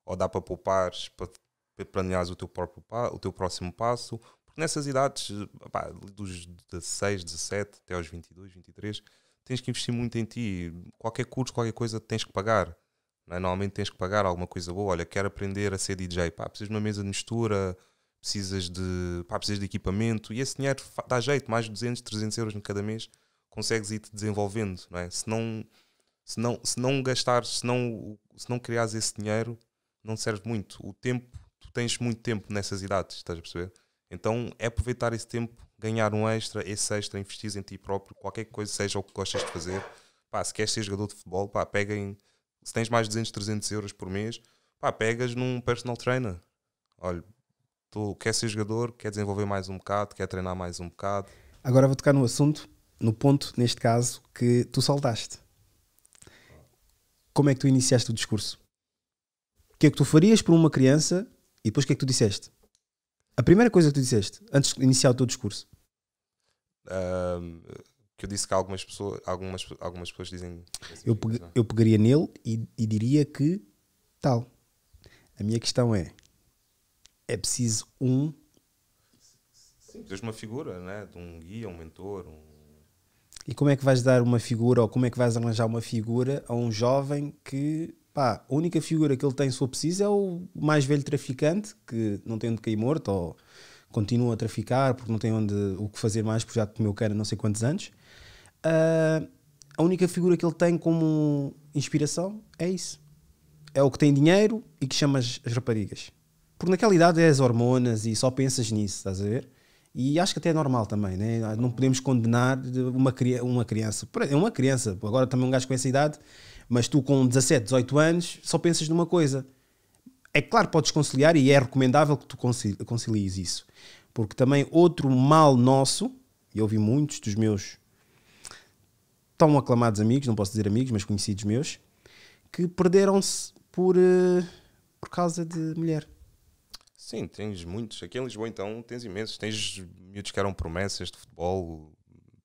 ou dá para poupares, para, para planeares o teu, próprio, o teu próximo passo. Porque nessas idades, pá, dos 16, 17 até aos 22, 23, tens que investir muito em ti. Qualquer curso, qualquer coisa tens que pagar. É? Normalmente tens que pagar alguma coisa boa. Olha, quero aprender a ser DJ. Pá, precisas de uma mesa de mistura, precisas de, pá, precisas de equipamento. E esse dinheiro dá jeito, mais de 200, 300 euros em cada mês. Consegues ir-te desenvolvendo, não é? Se não se não, se não gastares, se não, se não criares esse dinheiro, não serve muito. O tempo, tu tens muito tempo nessas idades, estás a perceber? Então é aproveitar esse tempo, ganhar um extra, esse extra, investir em ti próprio, qualquer coisa seja o que gostas de fazer. Pá, se queres ser jogador de futebol, pá, pega em, se tens mais de 200, 300 euros por mês, pá, pegas num personal trainer. Olha, tu quer ser jogador, quer desenvolver mais um bocado, quer treinar mais um bocado. Agora vou tocar no assunto, no ponto, neste caso, que tu saltaste como é que tu iniciaste o discurso? O que é que tu farias por uma criança e depois o que é que tu disseste? A primeira coisa que tu disseste, antes de iniciar o teu discurso? Um, que eu disse que algumas pessoas, algumas, algumas pessoas dizem. Eu, tipo eu pegaria nele e, e diria que tal. A minha questão é: é preciso um. Sim, de uma figura, né? de um guia, um mentor, um e como é que vais dar uma figura ou como é que vais arranjar uma figura a um jovem que, pá, a única figura que ele tem, se for preciso, é o mais velho traficante que não tem onde cair morto ou continua a traficar porque não tem onde, o que fazer mais porque já comeu cana não sei quantos anos. Uh, a única figura que ele tem como inspiração é isso. É o que tem dinheiro e que chama as raparigas. Porque naquela idade é as hormonas e só pensas nisso, estás a ver? E acho que até é normal também, né? não podemos condenar uma, uma criança. É uma criança, agora também um gajo com essa idade, mas tu com 17, 18 anos só pensas numa coisa. É claro, podes conciliar e é recomendável que tu concilies isso. Porque também outro mal nosso, e eu ouvi muitos dos meus tão aclamados amigos, não posso dizer amigos, mas conhecidos meus, que perderam-se por, eh, por causa de mulher. Sim, tens muitos. Aqui em Lisboa, então, tens imensos. Tens miúdos que eram promessas de futebol,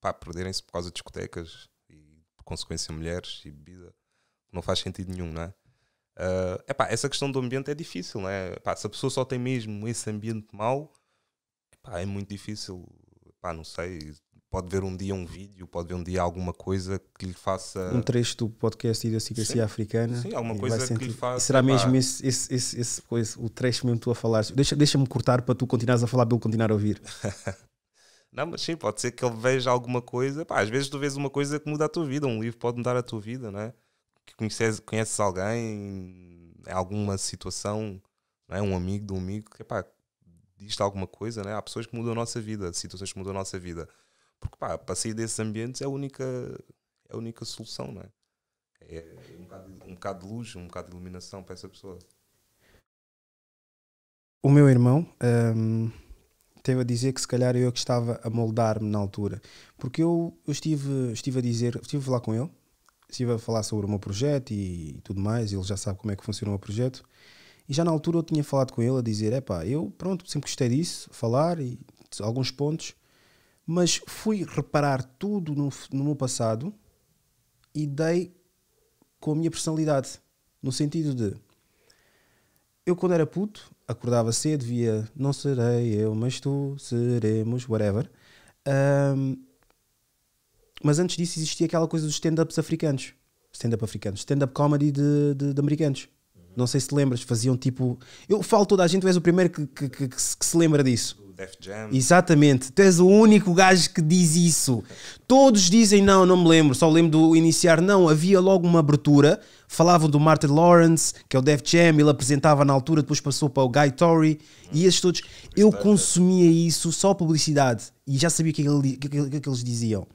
para perderem-se por causa de discotecas e, por consequência, mulheres e bebida. Não faz sentido nenhum, não é? Uh, epá, essa questão do ambiente é difícil, não é? Epá, se a pessoa só tem mesmo esse ambiente mau, epá, é muito difícil. Epá, não sei, pode ver um dia um vídeo, pode ver um dia alguma coisa que lhe faça. Um trecho do podcast Idiosincrasia Africana. Sim, alguma coisa sentir... que lhe faça. será mesmo esse, esse, esse, esse coisa, o trecho mesmo tu a falar? Deixa-me cortar para tu continuares a falar, para ele continuar a ouvir. Não, mas sim, pode ser que ele veja alguma coisa. Pá, às vezes tu vês uma coisa que muda a tua vida, um livro pode mudar a tua vida, não é? Que conheces, conheces alguém em é alguma situação, não é? um amigo de um amigo que pá, diz-te alguma coisa, não é? Há pessoas que mudam a nossa vida, situações que mudam a nossa vida. Porque pá, para sair desses ambientes é a única, é a única solução, não é? É um bocado, um bocado de luz, um bocado de iluminação para essa pessoa. O meu irmão um, teve a dizer que se calhar eu é que estava a moldar-me na altura, porque eu, eu estive, estive a dizer, estive a falar com ele, estive a falar sobre o meu projeto e, e tudo mais, ele já sabe como é que funciona o meu projeto, e já na altura eu tinha falado com ele a dizer: é pá, eu pronto, sempre gostei disso, falar e alguns pontos, mas fui reparar tudo no, no meu passado e dei com a minha personalidade. No sentido de. Eu, quando era puto, acordava cedo, via Não serei eu, mas tu, seremos, whatever. Um, mas antes disso existia aquela coisa dos stand-ups africanos. Stand-up africanos. Stand-up comedy de, de, de americanos. Não sei se te lembras, faziam tipo. Eu falo toda a gente, tu és o primeiro que, que, que, que se lembra disso. O Def Jam. Exatamente, tu és o único gajo que diz isso. Todos dizem não, não me lembro, só lembro do iniciar. Não, havia logo uma abertura. Falavam do Martin Lawrence, que é o Def Jam, ele apresentava na altura, depois passou para o Guy Tory hum. e esses todos. Uhum. Eu uhum. consumia isso só publicidade e já sabia o que, é ele, que, é que, é que eles diziam.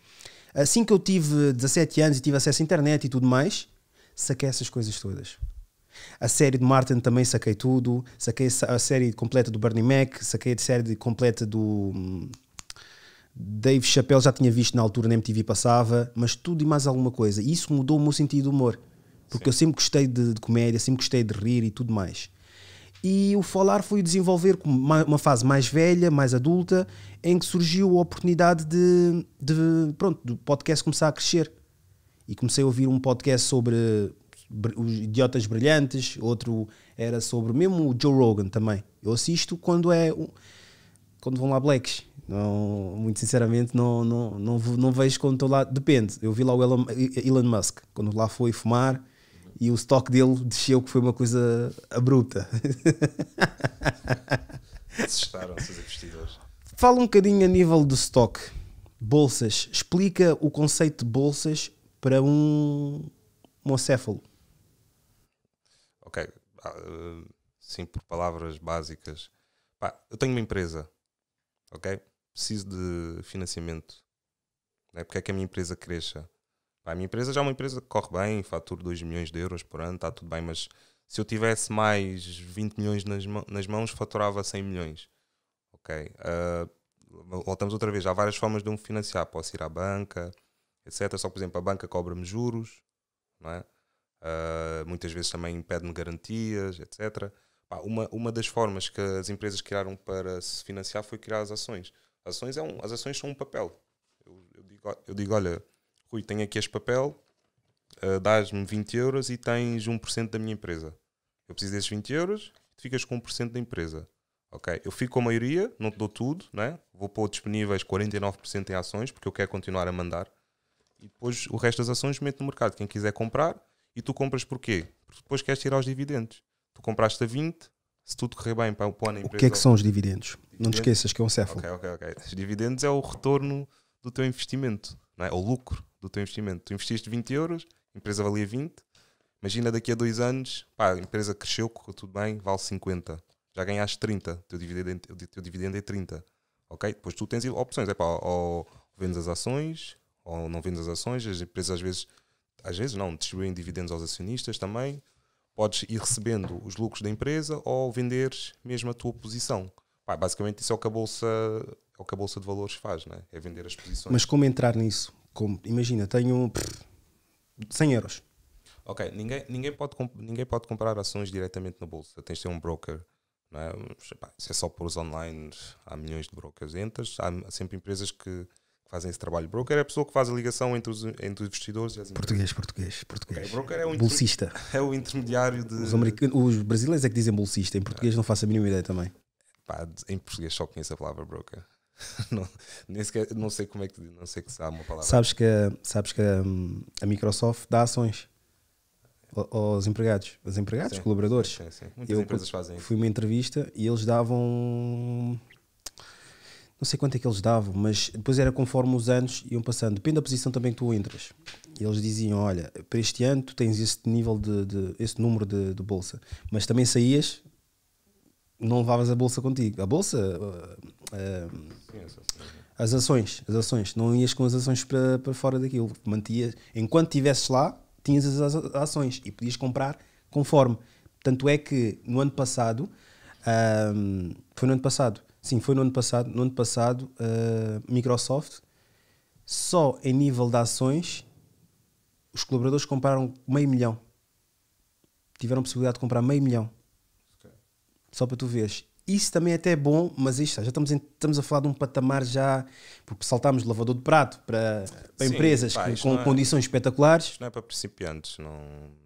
Assim que eu tive 17 anos e tive acesso à internet e tudo mais, saquei essas coisas todas. A série de Martin também saquei tudo. Saquei a série completa do Bernie Mac, saquei a série completa do. Hum, Dave Chappelle já tinha visto na altura, na MTV passava, mas tudo e mais alguma coisa. E isso mudou o meu sentido de humor. Porque Sim. eu sempre gostei de, de, comédia, sempre gostei de rir e tudo mais. E o falar foi desenvolver uma, uma fase mais velha, mais adulta, em que surgiu a oportunidade de, de pronto, do podcast começar a crescer. E comecei a ouvir um podcast sobre os Idiotas Brilhantes, outro era sobre mesmo o Joe Rogan também. Eu assisto quando é quando vão lá blacks. Não, muito sinceramente, não, não, não, não vejo quando estou lá. Depende. Eu vi lá o Elon, Musk, quando lá foi fumar e o estoque dele desceu, que foi uma coisa abrupta. Assustaram-se os investidores. Fala um bocadinho a nível do estoque. Bolsas. Explica o conceito de bolsas para um mocéfalo. Eh, sim, por palavras básicas. Pá, eu tenho uma empresa, ok? Preciso de financiamento. Né? Porque é que a minha empresa cresça? Pá, a minha empresa já é uma empresa que corre bem, fatura 2 milhões de euros por ano, está tudo bem, mas se eu tivesse mais 20 milhões nas, nas mãos, faturava 100 milhões. Ok? Uh, voltamos outra vez. Há várias formas de um financiar. Posso ir à banca, etc. Só por exemplo, a banca cobra-me juros, não é? Uh, muitas vezes também pede-me garantias, etc. Pá, uma, uma das formas que as empresas criaram para se financiar foi criar as ações. As ações, é um, as ações são um papel. Eu, eu digo, eu digo, olha, Rui, tenho aqui este papel, uh, dás-me 20 euros e tens 1% da minha empresa. Eu preciso desses 20 euros, tu ficas com 1% da empresa. Ok, eu fico com a maioria, não te dou tudo, né? vou pôr disponíveis 49% em ações, porque eu quero continuar a mandar. E depois o resto das ações meto no mercado. Quem quiser comprar, e tu compras porquê? Porque depois queres tirar os dividendos. Tu compraste a 20, se tudo correr bem para o empresa. O que é que são os dividendos? dividendos? Não te esqueças que é um céfalo. Ok, ok, ok. Os dividendos é o retorno do teu investimento, não é? o lucro do teu investimento. Tu investiste 20 euros, a empresa valia 20. Imagina daqui a dois anos, pá, a empresa cresceu, correu tudo bem, vale 50. Já ganhaste 30, o teu dividendo, teu dividendo é 30. É ok? Depois tu tens opções, é pá, ou vendes as ações, ou não vendes as ações, as empresas às vezes às vezes não, distribuem dividendos aos acionistas também. Podes ir recebendo os lucros da empresa ou venderes mesmo a tua posição. Pá, basicamente isso é o que a Bolsa, é o que a bolsa de Valores faz, né? é vender as posições. Mas como entrar nisso? Como, imagina, tenho pff, 100 euros. Ok, ninguém, ninguém, pode, ninguém pode comprar ações diretamente na Bolsa, tens de ter um broker. Não é? se é só pôr os online, há milhões de brokers. Entras, há sempre empresas que fazem esse trabalho. Broker é a pessoa que faz a ligação entre os, entre os investidores e as Português, português, português. Okay, broker é o bolsista. É o intermediário de. Os, os brasileiros é que dizem bolsista, em português não faço a mínima ideia também. Pá, em português só conheço a palavra broker. não, nem sequer, não sei como é que não sei que se há uma palavra. Sabes que, sabes que a, hum, a Microsoft dá ações aos empregados, aos empregados, sim, colaboradores. Sim, sim. Muitas eu, empresas fazem. Fui uma entrevista e eles davam não sei quanto é que eles davam, mas depois era conforme os anos iam passando, depende da posição também que tu entras. E eles diziam: Olha, para este ano tu tens este nível de, de esse número de, de, bolsa, mas também saías, não levavas a bolsa contigo. A bolsa, uh, uh, as ações, as ações, não ias com as ações para, para fora daquilo, mantias, enquanto estivesses lá, tinhas as ações e podias comprar conforme. Tanto é que no ano passado, foi no ano passado, Sim, foi no ano passado. No ano passado, uh, Microsoft, só em nível de ações, os colaboradores compraram meio milhão. Tiveram possibilidade de comprar meio milhão. Okay. Só para tu veres. Isso também é até é bom, mas isto, já estamos, em, estamos a falar de um patamar já. Porque saltámos de lavador de prato para, para Sim, empresas pá, com, é, condições espetaculares. Isto não é para principiantes, não,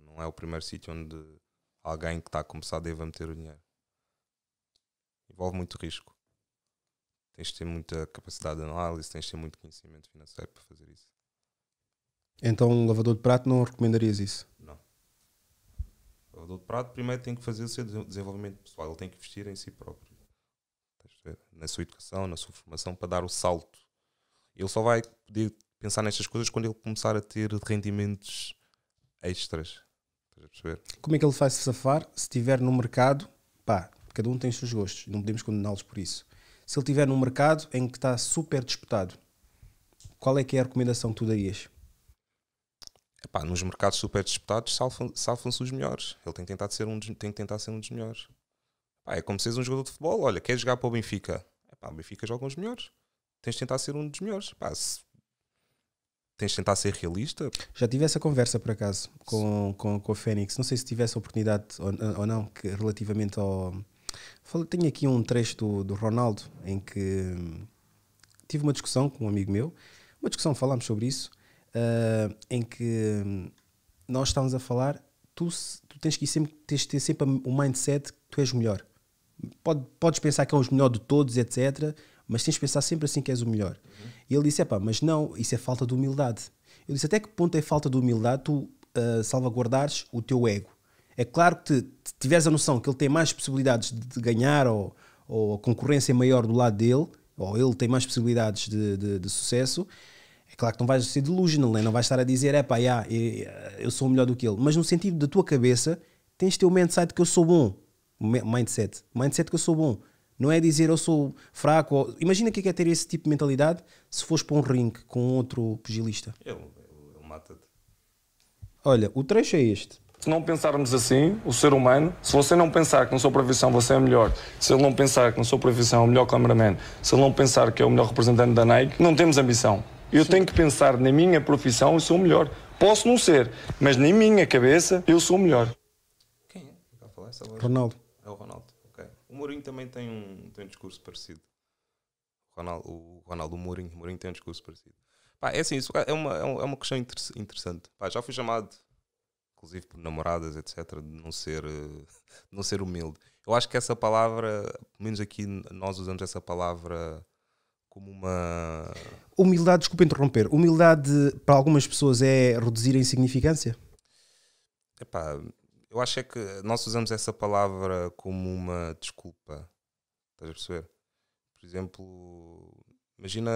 não é o primeiro sítio onde alguém que está a começar deva meter o dinheiro. Envolve muito risco tens de ter muita capacidade de análise, tens de ter muito conhecimento financeiro para fazer isso. Então, um lavador de prato, não recomendarias isso? Não. O lavador de prato, primeiro, tem que fazer o seu desenvolvimento pessoal, ele tem que investir em si próprio. Na sua educação, na sua formação, para dar o salto. Ele só vai poder pensar nestas coisas quando ele começar a ter rendimentos extras. Como é que ele faz se safar se estiver no mercado? Pá, cada um tem os seus gostos, não podemos condená-los por isso se ele estiver num mercado em que está super disputado, qual é que é a recomendação que tu darias? Epá, nos mercados super disputados salvam-se os melhores. Ele tem que tentar ser um dos, tem que tentar ser um dos melhores. Epá, é como seres um jogador de futebol. Olha, quer jogar para o Benfica? Epá, o Benfica joga os melhores. Tens de tentar ser um dos melhores. Epá, se... Tens de tentar ser realista. Já tive essa conversa, por acaso, com, com, com o Fénix Não sei se tivesse a oportunidade ou, ou não, que, relativamente ao Falei, tenho aqui um trecho do, do Ronaldo em que hum, tive uma discussão com um amigo meu, uma discussão, falámos sobre isso, uh, em que hum, nós estávamos a falar, tu, tu tens que sempre, tens ter sempre o um mindset que tu és o melhor. Pode, podes pensar que és o melhor de todos, etc., mas tens de pensar sempre assim que és o melhor. Uhum. E ele disse, pá, mas não, isso é falta de humildade. Eu disse, até que ponto é falta de humildade tu uh, salvaguardares o teu ego? É claro que te, te tiveres a noção que ele tem mais possibilidades de ganhar ou, ou a concorrência é maior do lado dele, ou ele tem mais possibilidades de, de, de sucesso, é claro que não vais ser delusional, né? não vais estar a dizer, é pá, yeah, eu sou melhor do que ele. Mas no sentido da tua cabeça, tens teu mindset que eu sou bom. Mindset. Mindset que eu sou bom. Não é dizer eu sou fraco. Ou... Imagina que é, é ter esse tipo de mentalidade se fores para um ringue com outro pugilista. ele, é ele é mata-te. Olha, o trecho é este. Se não pensarmos assim, o ser humano, se você não pensar que na sua profissão você é melhor, se ele não pensar que na sua profissão é o melhor cameraman, se ele não pensar que é o melhor representante da Nike, não temos ambição. Eu Sim. tenho que pensar na minha profissão, eu sou o melhor. Posso não ser, mas na minha cabeça eu sou o melhor. Quem é? Está a falar essa voz? Ronaldo. É o Ronaldo, O Mourinho também tem um, tem um discurso parecido. O Ronaldo, o Ronaldo Mourinho, Mourinho tem um discurso parecido. Pá, é assim, isso é uma, é uma questão interessante. Pá, já fui chamado inclusive por namoradas, etc., de não ser, eh, de não ser humilde. Eu acho que essa palavra, pelo menos aqui nós usamos essa palavra como uma. Humildade, desculpa interromper, humildade para algumas pessoas é reduzir a insignificância? Epá, eu acho é que nós usamos essa palavra como uma desculpa. Estás a perceber? Por exemplo, imagina.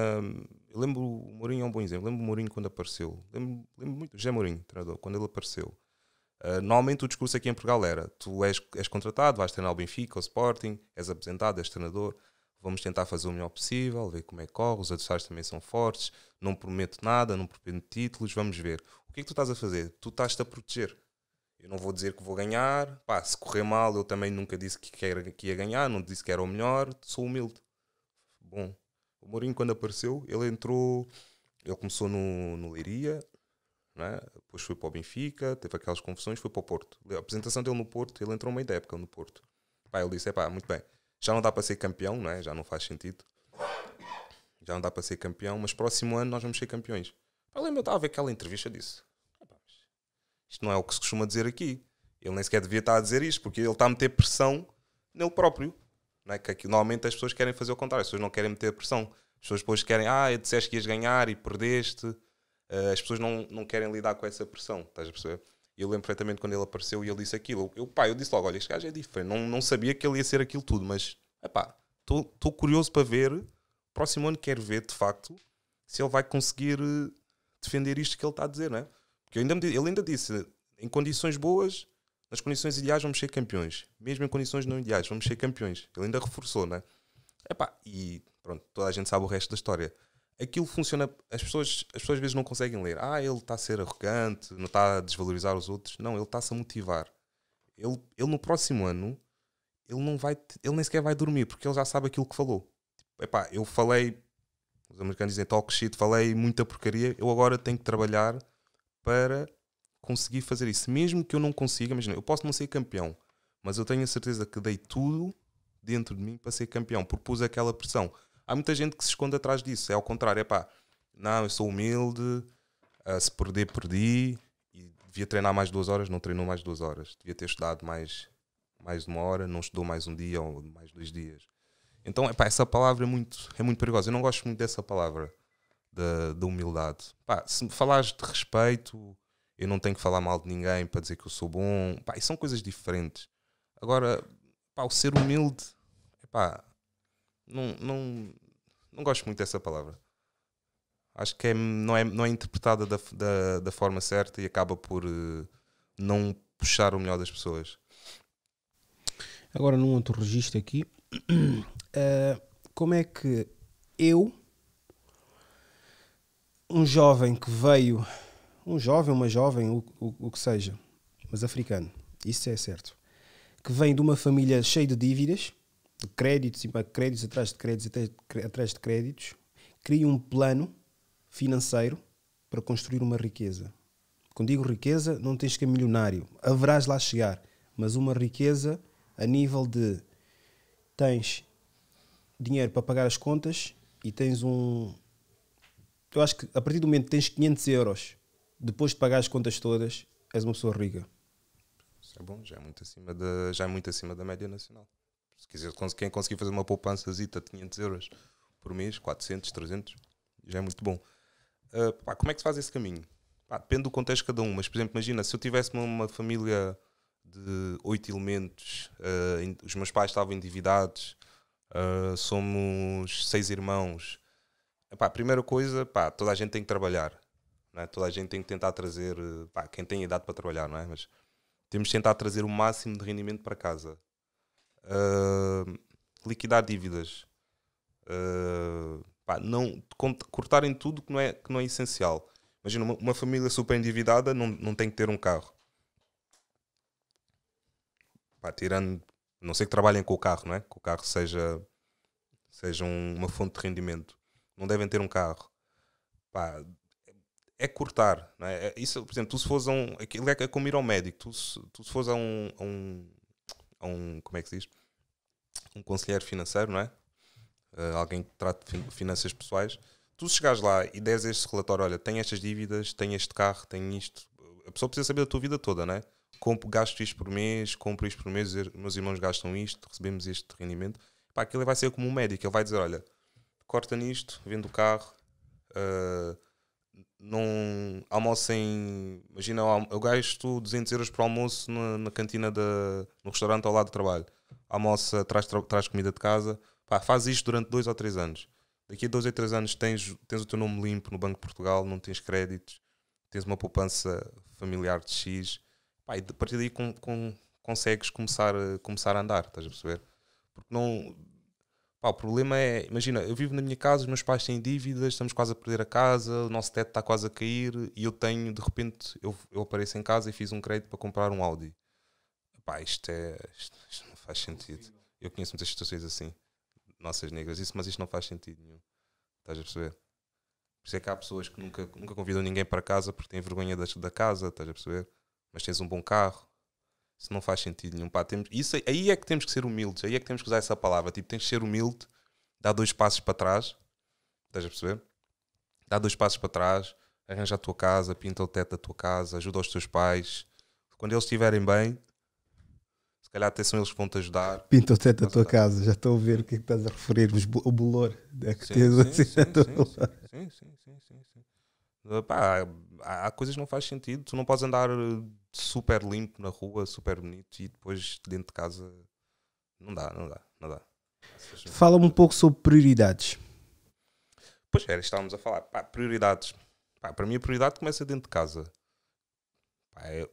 Eu lembro, o Mourinho é um bom exemplo. lembro o Mourinho quando apareceu. Lembro, lembro muito, já Mourinho, treinador, quando ele apareceu. Ah, normalmente o discurso aqui em Portugal era: tu és, és contratado, vais treinar o Benfica, o Sporting, és apresentado, és treinador, vamos tentar fazer o melhor possível, ver como é que corre, os adversários também são fortes, não prometo nada, não prometo títulos, vamos ver. O que é que tu estás a fazer? Tu estás-te a proteger. Eu não vou dizer que vou ganhar, pá, se correr mal, eu também nunca disse que, que, era, que ia ganhar, não disse que era o melhor, sou humilde. Bom, o Mourinho quando apareceu, ele entrou, ele começou no, no Leiria, né? Depois foi para o Benfica, teve aquelas confusões, foi para o Porto. A apresentação dele no Porto, ele entrou uma ideia no Porto. Pá, ele disse: é pá, muito bem, já não dá para ser campeão, não é? já não faz sentido. Já não dá para ser campeão, mas próximo ano nós vamos ser campeões. Eu lembro, eu estava a ver aquela entrevista disso. Isto não é o que se costuma dizer aqui. Ele nem sequer devia estar a dizer isto, porque ele está a meter pressão nele próprio. Não é? que aqui, normalmente as pessoas querem fazer o contrário, as pessoas não querem meter pressão. As pessoas depois querem, ah, eu disseste que ias ganhar e perdeste uh, as pessoas não, não querem lidar com essa pressão, estás a perceber? Eu lembro perfeitamente quando ele apareceu e ele disse aquilo. Eu, pá, eu disse logo: olha, este gajo é diferente. Não, não sabia que ele ia ser aquilo tudo, mas, pá, estou curioso para ver. Próximo ano quero ver, de facto, se ele vai conseguir eh, defender isto que ele está a dizer, não é? Porque ainda, ele ainda disse: em condições boas, nas condições ideais, vamos ser campeões. Mesmo em condições não ideais, vamos ser campeões. Ele ainda reforçou, não é? Epá, e pronto, toda a gente sabe o resto da história aquilo funciona. As pessoas, as pessoas às vezes não conseguem ler. Ah, ele está a ser arrogante, não está a desvalorizar os outros. Não, ele está-se a motivar. Ele, ele no próximo ano, ele não vai, ele nem sequer vai dormir, porque ele já sabe aquilo que falou. Tipo, epá, eu falei, os americanos dizem talk shit, falei muita porcaria, eu agora tenho que trabalhar para conseguir fazer isso. Mesmo que eu não consiga, imagina, eu posso não ser campeão, mas eu tenho a certeza que dei tudo dentro de mim para ser campeão, porque pus aquela pressão. Há muita gente que se esconde atrás disso. É ao contrário, é pá, não, eu sou humilde, ah, se perder, perdi. E devia treinar mais duas horas, não treinou mais duas horas. Devia ter estudado mais, mais uma hora, não estudou mais um dia ou mais dois dias. Então, é pá, essa palavra é muito, é muito perigosa. Eu não gosto muito dessa palavra da, da humildade. Pá, se me falares de respeito, eu não tenho que falar mal de ninguém para dizer que eu sou bom. e são coisas diferentes. Agora, pá, o ser humilde, epá, é não, não, não gosto muito dessa palavra. Acho que é, não, é, não é interpretada da, da, da forma certa e acaba por eh, não puxar o melhor das pessoas. Agora, num outro registro aqui, uh, como é que eu, um jovem que veio, um jovem, uma jovem, o, o, o que seja, mas africano, isso é certo, que vem de uma família cheia de dívidas, de créditos e para créditos atrás de créditos até, atrás de créditos, cria um plano financeiro para construir uma riqueza. Quando digo riqueza, não tens que ser é milionário, haverás lá chegar, mas uma riqueza a nível de tens dinheiro para pagar as contas e tens um. Eu acho que a partir do momento que tens 500 euros, depois de pagar as contas todas, és uma pessoa rica. Isso é bom, já é muito acima da, já é muito acima da média nacional. Se quiser, quem conseguir fazer uma poupança de 500 euros por mês, 400, 300, já é muito bom. Uh, pá, como é que se faz esse caminho? Pá, depende do contexto de cada um, mas por exemplo, imagina se eu tivesse uma, uma família de oito elementos, uh, in, os meus pais estavam endividados, uh, somos seis irmãos. Epá, primeira coisa, pá, toda a gente tem que trabalhar, é? toda a gente tem que tentar trazer, pá, quem tem idade para trabalhar, não é? Mas temos que tentar trazer o máximo de rendimento para casa. Ah, liquidar dívidas. Uh, pá, não, cortarem tudo que não é, que não é essencial. Imagina, uma, uma, família super endividada não, não tem que ter um carro. Pá, tirando, a não sei que trabalhem com o carro, não é? Que o carro seja, seja um, uma fonte de rendimento. Não devem ter um carro. Pá, é cortar. Não é? é isso, por exemplo, tu se fores a um. Aquilo é como ir ao médico. Tu se, tu se fores a um, a um a um como é que se diz? Um conselheiro financeiro, não é? Uh, alguém que trate de finanças pessoais. Tu chegares lá e des este relatório, olha, tem estas dívidas, tem este carro, tem isto. A pessoa precisa saber a tua vida toda, não é? Compro, gasto isto por mês, compro isto por mês, meus irmãos gastam isto, recebemos este rendimento. Pá, aquilo vai ser como um médico, ele vai dizer, olha, corta nisto, vendo o carro, uh, não almocem. Imagina, eu gasto 200 euros para almoço na, na cantina, de, no restaurante ao lado do trabalho. Almoça, traz, traz comida de casa. Pá, faz isto durante dois ou três anos. Daqui a dois ou três anos tens, tens o teu nome limpo no Banco de Portugal, não tens créditos, tens uma poupança familiar de X. Pá, e a partir daí com, com, consegues começar, eh, começar a andar, estás a perceber? Porque não Pá, o problema é, imagina, eu vivo na minha casa, os meus pais têm dívidas, estamos quase a perder a casa, o nosso teto está quase a cair e eu tenho, de repente, eu, eu apareço em casa e fiz um crédito para comprar um Audi. Pá, isto, é, isto, isto não faz sentido. Eu conheço muitas situações assim, nossas negras, isso, mas isto não faz sentido nenhum. Estás a perceber? Por isso é que há pessoas que nunca, nunca convidam ninguém para casa porque têm vergonha da, da casa, estás a perceber? Mas tens um bom carro, isso não faz sentido nenhum. Pá, temos, isso, aí é que temos que ser humildes, aí é que temos que usar essa palavra. Tipo, tens que ser humilde, dar dois passos para trás. Estás a perceber? Dá dois passos para trás, arranja a tua casa, pinta o teto da tua casa, ajuda os teus pais. Quando eles estiverem bem, se calhar até são eles que vão te ajudar. Pinta o teto da tua casa, já estou a ver o que é que estás a referir, o bolor. É que sim, tens assim sim, sim, sim, sim, sim, sim, sim, Pá, há, há coisas que não faz sentido. Tu não podes andar eh, super limpo na rua, super bonito, e depois dentro de casa não dá, não dá, não dá. Fala-me um pouco sobre prioridades. Pois era, estávamos a falar. Pá, prioridades. Pá, para mim a prioridade começa dentro de casa. Pá, é,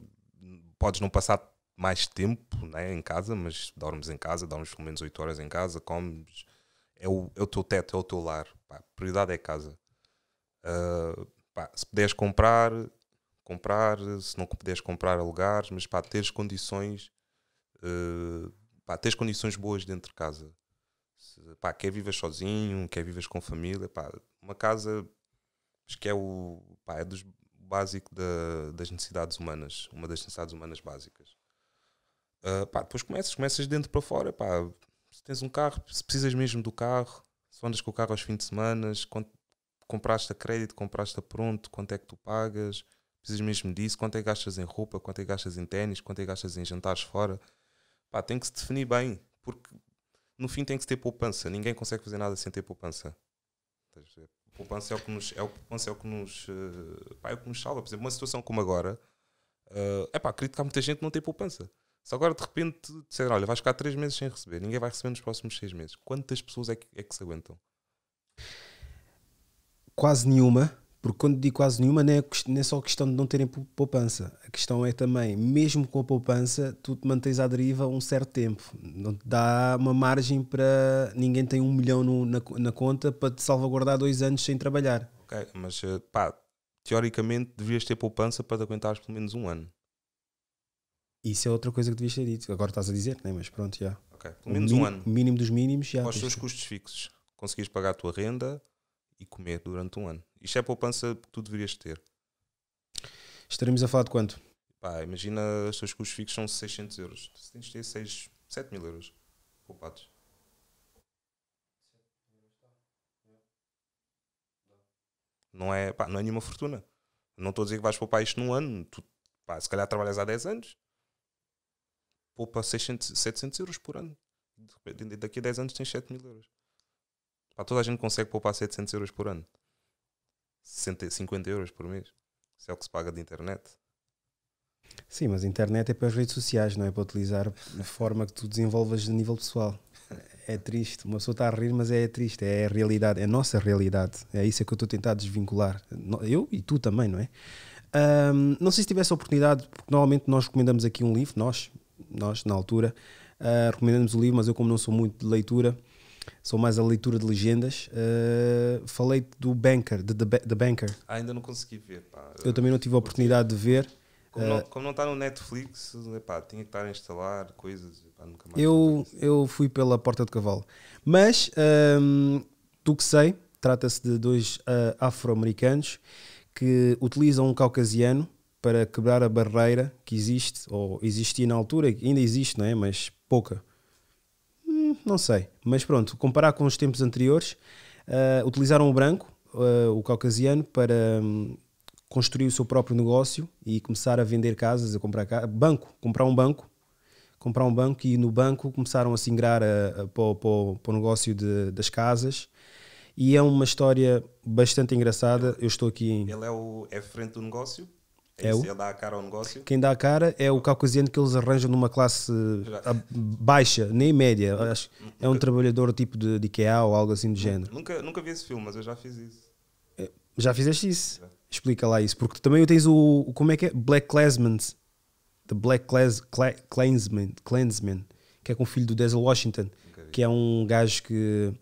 podes não passar mais tempo né, em casa, mas dormes em casa, dormes pelo menos 8 horas em casa, comes. É o, é o teu teto, é o teu lar. Pá, prioridade é casa. Uh, pá, se puderes comprar, comprar, se não puderes comprar, alugares, mas pá, teres condições, uh, pá, teres condições boas dentro de casa. Se, pá, quer vivas sozinho, quer vivas com família, pá, uma casa acho que é o pá, é dos básico da, das necessidades humanas, uma das necessidades humanas básicas. Uh, pá, depois começas, começas de dentro para fora, pá, se tens um carro, se precisas mesmo do carro, se andas com o carro aos fins de semana, compraste a crédito, compraste a pronto, quanto é que tu pagas, precisas mesmo disso, quanto é que gastas em roupa, quanto é que gastas em ténis, quanto é que gastas em jantares fora. Pá, tem que se definir bem, porque no fim tem que se ter poupança, ninguém consegue fazer nada sem ter poupança. Poupança é o que nos, é o, poupança é o que nos, eh, pá, é o que nos salva. Por exemplo, uma situação como agora, é eh, pá, acredito que há muita gente que não tem poupança. Se agora de repente disseram, olha, vais ficar 3 meses sem receber, ninguém vai receber nos próximos 6 meses, quantas pessoas é que, é que se aguentam? quase nenhuma, porque quando digo quase nenhuma, nem é, nem é só questão de não terem poupança. A questão é também, mesmo com a poupança, tu te mantens à deriva um certo tempo. Não te dá uma margem para. Ninguém tem um milhão no, na, na, conta para te salvaguardar dois anos sem trabalhar. Ok, mas eh, pá, teoricamente devias ter poupança para te aguentares pelo menos um ano. Isso é outra coisa que devias ter dito. Agora estás a dizer, né? mas pronto, já. Ok, pelo menos um, um ano. Mínimo dos mínimos, já. Os teus custos fixos. Conseguias pagar a tua renda, e comer durante um ano. Isto é a poupança que tu deverias ter. Estaremos a falar de quanto? Pá, imagina os teus custos fixos são 600 euros. Tu tens de ter 6, 7 mil euros poupados. Não é, pá, não é nenhuma fortuna. Não estou a dizer que vais poupar isto num ano. Tu, pá, se calhar trabalhas há 10 anos. Poupa 600, 700 euros por ano. Daqui a 10 anos tens 7 mil euros. Pá, toda a gente consegue poupar 700 euros por ano. 50 euros por mês. Isso é o que se paga de internet. Sim, mas a internet é para as redes sociais, não é para utilizar de forma que tu desenvolvas a nível pessoal. É triste, uma pessoa está a rir, mas é triste, é a realidade, é a nossa realidade. É isso que eu estou a tentar desvincular. Eu e tu também, não é? Um, não sei se tivesse a oportunidade, porque normalmente nós recomendamos aqui um livro, nós, nós na altura, uh, recomendamos o livro, mas eu, como não sou muito de leitura, sou mais a leitura de legendas. Uh, falei do Banker, de The, Banker. Ah, ainda não consegui ver, pá. Eu também não tive a oportunidade de ver. Como não está eh, no Netflix, epá, tinha que estar a instalar coisas. Epá, eu, eu fui pela porta de cavalo. Mas, ehm, do que sei, trata-se de dois uh, afro-americanos que utilizam um caucasiano para quebrar a barreira que existe, ou existia na altura, ainda existe, não é? Mas pouca, não sei. Mas pronto, comparar com os tempos anteriores, uh, utilizaram o branco, uh, o caucasiano, para um, construir o seu próprio negócio e começar a vender casas, a comprar ca banco, comprar um banco, comprar um banco e no banco começaram a se ingrar eh, para o negócio de, das casas. E é uma história bastante engraçada. Eu estou aqui. Em... Ele é, o, é frente do negócio? É, é, o... dá a cara ao negócio. Quem dá a cara é o caucasiano que eles arranjam numa classe baixa, nem média. Hum, acho. Nunca... Hum, é um trabalhador tipo de, de IKEA ou algo assim do hum, género. Nunca, nunca vi esse filme, mas eu já fiz isso. É, já fizeste isso? Já. Explica lá isso. Porque também tens o. Como é que é? Black Clansman. The Black Cla, Clansman, Clansman. Que é com o filho do Denzel Washington. Que é um gajo que.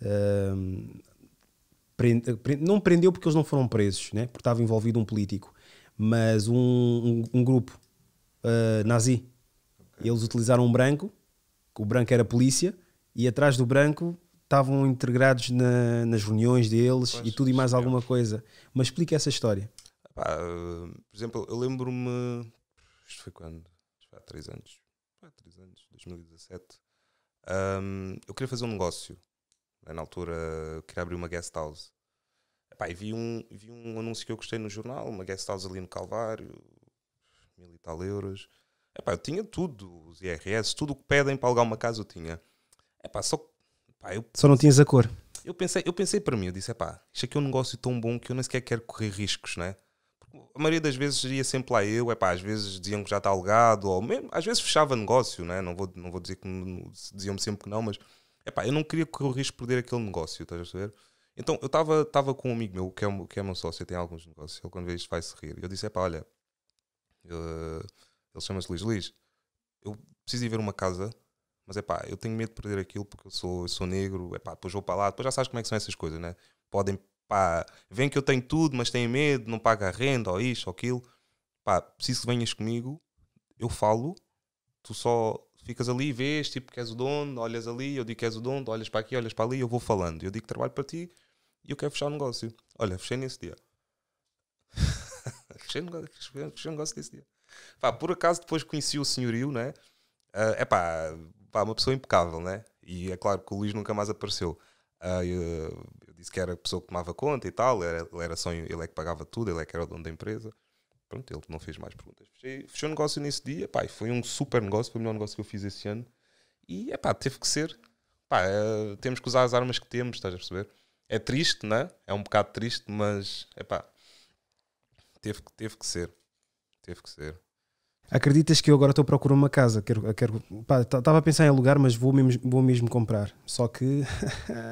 Ehm, prende, prende, não prendeu porque eles não foram presos, né? porque estava envolvido um político mas um, um, um grupo uh, nazi. Okay. Eles utilizaram um branco, o branco era polícia, e atrás do branco estavam integrados na, nas reuniões deles pois, e tudo e mais alguma coisa. Mas explica essa história. Ah, por exemplo, eu lembro-me. Isto foi quando? Há três anos. Há três anos, 2017. Um, ah, eu queria fazer um negócio. Na altura, eu queria abrir uma guest house e vi um, vi um anúncio que eu gostei no jornal, uma guest house ali no Calvário, mil e tal euros. eu tinha tudo, os IRS, tudo o que pedem para alugar uma casa eu tinha. só, eu, só não tinhas a cor. Eu pensei, eu pensei para mim, eu disse, é pá, isto aqui é um negócio tão bom que eu nem sequer quero correr riscos, né? a maioria das vezes ia sempre lá eu, epá, às vezes diziam que já está alugado, ou mesmo, às vezes fechava negócio, né? Não vou, não vou dizer que diziam-me sempre que não, mas é pá, eu não queria correr o risco de perder aquele negócio, estás a perceber? Então, eu estava com um amigo meu, que é, um, que é meu sócio, tem alguns negócios, ele quando vê isto vai se rir. Eu disse: é pá, olha, uh, ele chama-se Luís Luís, eu preciso ir ver uma casa, mas é pá, eu tenho medo de perder aquilo porque eu sou, eu sou negro, é pá, depois vou para lá, depois já sabes como é que são essas coisas, né? Podem, pá, vem que eu tenho tudo, mas têm medo, não paga a renda, ou isto, ou aquilo, pá, preciso que venhas comigo, eu falo, tu só ficas ali e vês, tipo, que és o dono, olhas ali, eu digo que és o dono, olhas para aqui, olhas para ali, eu vou falando. Eu digo que trabalho para ti, e eu quero fechar o um negócio. Olha, fechei nesse dia. fechei, fechei, fechei um negócio nesse dia. Pá, por acaso depois conheci o senhorio, né? Uh, ah, é pá, pá, uma pessoa impecável, né? E é claro que o Luís nunca mais apareceu. Uh, eu, eu, disse que era a pessoa que tomava conta e tal, era, ele era só ele é que pagava tudo, ele é que era o dono da empresa. Pronto, ele não fez mais perguntas. Fechei, fechei o um negócio nesse dia, pá, foi um super negócio, foi o melhor negócio que eu fiz esse ano. E é pá, teve que ser. Pá, uh, temos que usar as armas que temos, estás a perceber? É triste, né? É um bocado triste, mas epá, teve, teve que ser. Teve que ser. Acreditas que eu agora estou a procurar uma casa? Quero, quero, estava a pensar em alugar, mas vou mesmo, vou mesmo comprar. Só que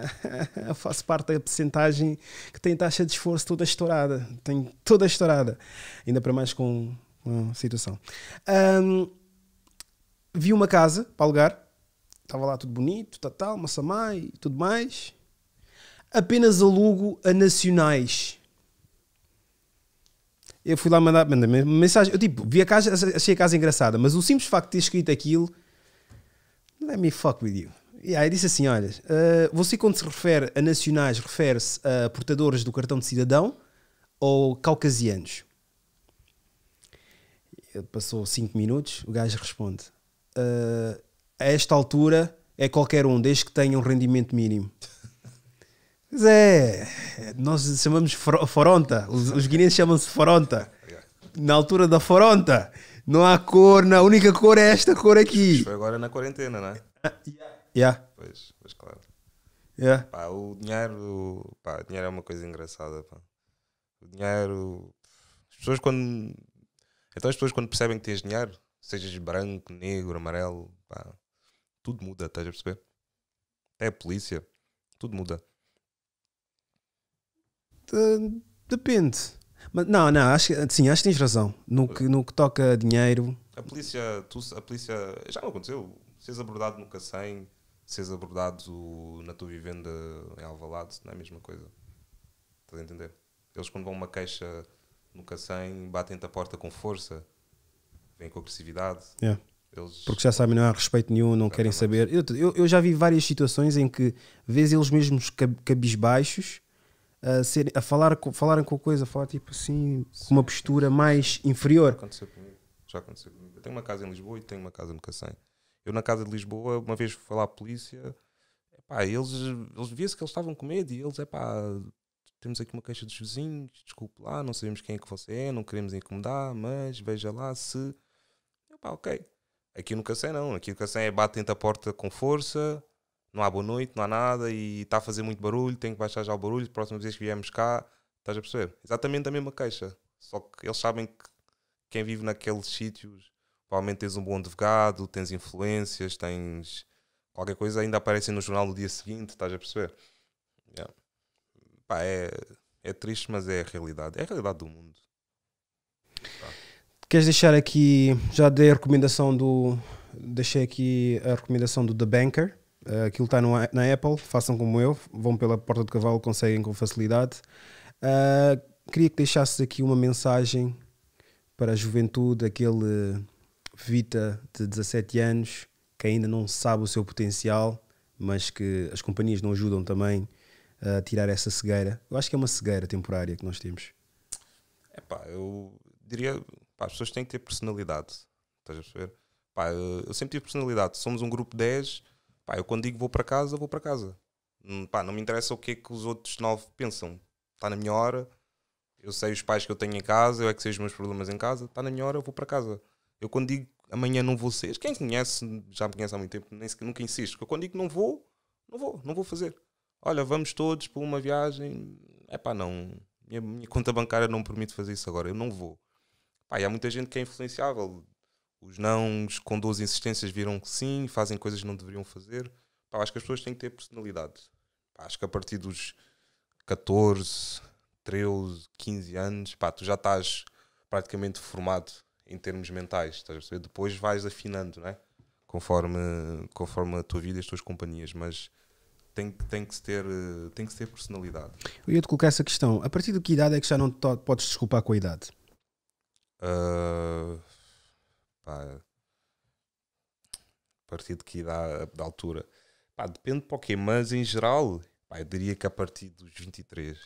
faço parte da percentagem que tem taxa de esforço toda estourada. Tem toda estourada. Ainda para mais com uma situação. Um, vi uma casa para alugar. Estava lá tudo bonito, tal, tal, maçamai e tudo mais apenas alugo a nacionais. Eu fui lá mandar, mandar mensagem. Eu tipo, vi a casa, achei a casa engraçada, mas o simples facto de ter escrito aquilo. Let me fuck with you. E aí disse assim: olha, uh, você quando se refere a nacionais, refere-se a portadores do cartão de cidadão ou caucasianos? Ele passou 5 minutos, o gajo responde: uh, a esta altura é qualquer um, desde que tenha um rendimento mínimo. Pois é, nós chamamos for, foronta, os, os guineenses chamam-se foronta. Na altura da foronta, não há cor, na única cor é esta cor aqui. Isso foi agora na quarentena, não é? Yeah. yeah. Pois, pois claro. Yeah. Pá, o dinheiro, pá, dinheiro é uma coisa engraçada, pá. O dinheiro, as pessoas quando, então as pessoas quando percebem que tens dinheiro, sejas branco, negro, amarelo, pá, tudo muda, estás a perceber? Até a polícia, tudo muda. Ah, depende. Mas, não, não, acho, sim, acho que tens razão. No que, no que toca a dinheiro. A polícia, tu, a polícia. Já não aconteceu. Seres abordado no Cacém, seres abordado na tua vivenda em Alvalade, não é a mesma coisa. Estás a entender? Eles, quando vão uma queixa no Cacém, batem-te a porta com força, vêm com agressividade. Yeah. Eles... Porque já sabem, não há respeito nenhum, não querem saber. Eu, eu, eu, já vi várias situações em que vês eles mesmos cabisbaixos a, ser, a falar, falarem com a coisa, falar tipo assim, com uma postura mais inferior. Já aconteceu comigo. Já aconteceu comigo. Eu tenho uma casa em Lisboa e tenho uma casa no Cacém. Eu na casa de Lisboa, uma vez fui falar à polícia, epá, eles, eles via-se que eles estavam com medo e eles, é pá, temos aqui uma queixa dos vizinhos, desculpe lá, não sabemos quem é que você é, não queremos incomodar, mas veja lá se. Epá, ok. Aqui no Cacém não, aqui no Cacém é batem a porta com força, não há boa noite, não há nada e está a fazer muito barulho, tem que baixar já o barulho, próxima vez que viemos cá, estás a perceber? Exatamente a mesma queixa. Só que eles sabem que quem vive naqueles sítios, provavelmente tens um bom advogado, tens influências, tens qualquer coisa, ainda aparecem no jornal no dia seguinte, estás a perceber? Yeah. Pá, é, é triste, mas é a realidade. É a realidade do mundo. Queres deixar aqui, já dei a recomendação do. Deixei aqui a recomendação do The Banker eh, aquilo está na Apple, façam como eu, vão pela porta do cavalo, conseguem com facilidade. Uh, queria que deixasses aqui uma mensagem para a juventude, aquele Vita de 17 anos que ainda não sabe o seu potencial, mas que as companhias não ajudam também a tirar essa cegueira. Eu acho que é uma cegueira temporária que nós temos. É pá, eu diria, pá, as pessoas têm que ter personalidade, estás a perceber? Pá, eu sempre tive personalidade, somos um grupo 10, Pá, eu quando digo vou para casa, vou para casa. Hum, pá, não me interessa o que é que os outros nove pensam. Está na minha hora, eu sei os pais que eu tenho em casa, eu é que sei os meus problemas em casa, está na minha hora, eu vou para casa. Eu quando digo amanhã não vou ser, quem conhece, já me conhece há muito tempo, nem, nunca insisto, eu quando digo não vou, não vou, não vou fazer. Olha, vamos todos para uma viagem, é pá, não, minha, minha, conta bancária não me permite fazer isso agora, eu não vou. Pá, e há muita gente que é influenciável, os nãos com duas insistências viram que sim, fazem coisas que não deveriam fazer. Pá, acho que as pessoas têm que ter personalidade. Pá, acho que a partir dos 14, 13, 15 anos, pá, tu já estás praticamente formado em termos mentais. Estás a perceber? Depois vais afinando, é conforme, conforme a tua vida e as tuas companhias. Mas tem, tem, que ter, tem que ter personalidade. Eu ia te colocar essa questão. A partir de que idade é que já não te podes desculpar com a idade? Uh, pá, a partir de que dá da altura? Pá, depende para o quê, mas em geral, pá, eu diria que a partir dos 23.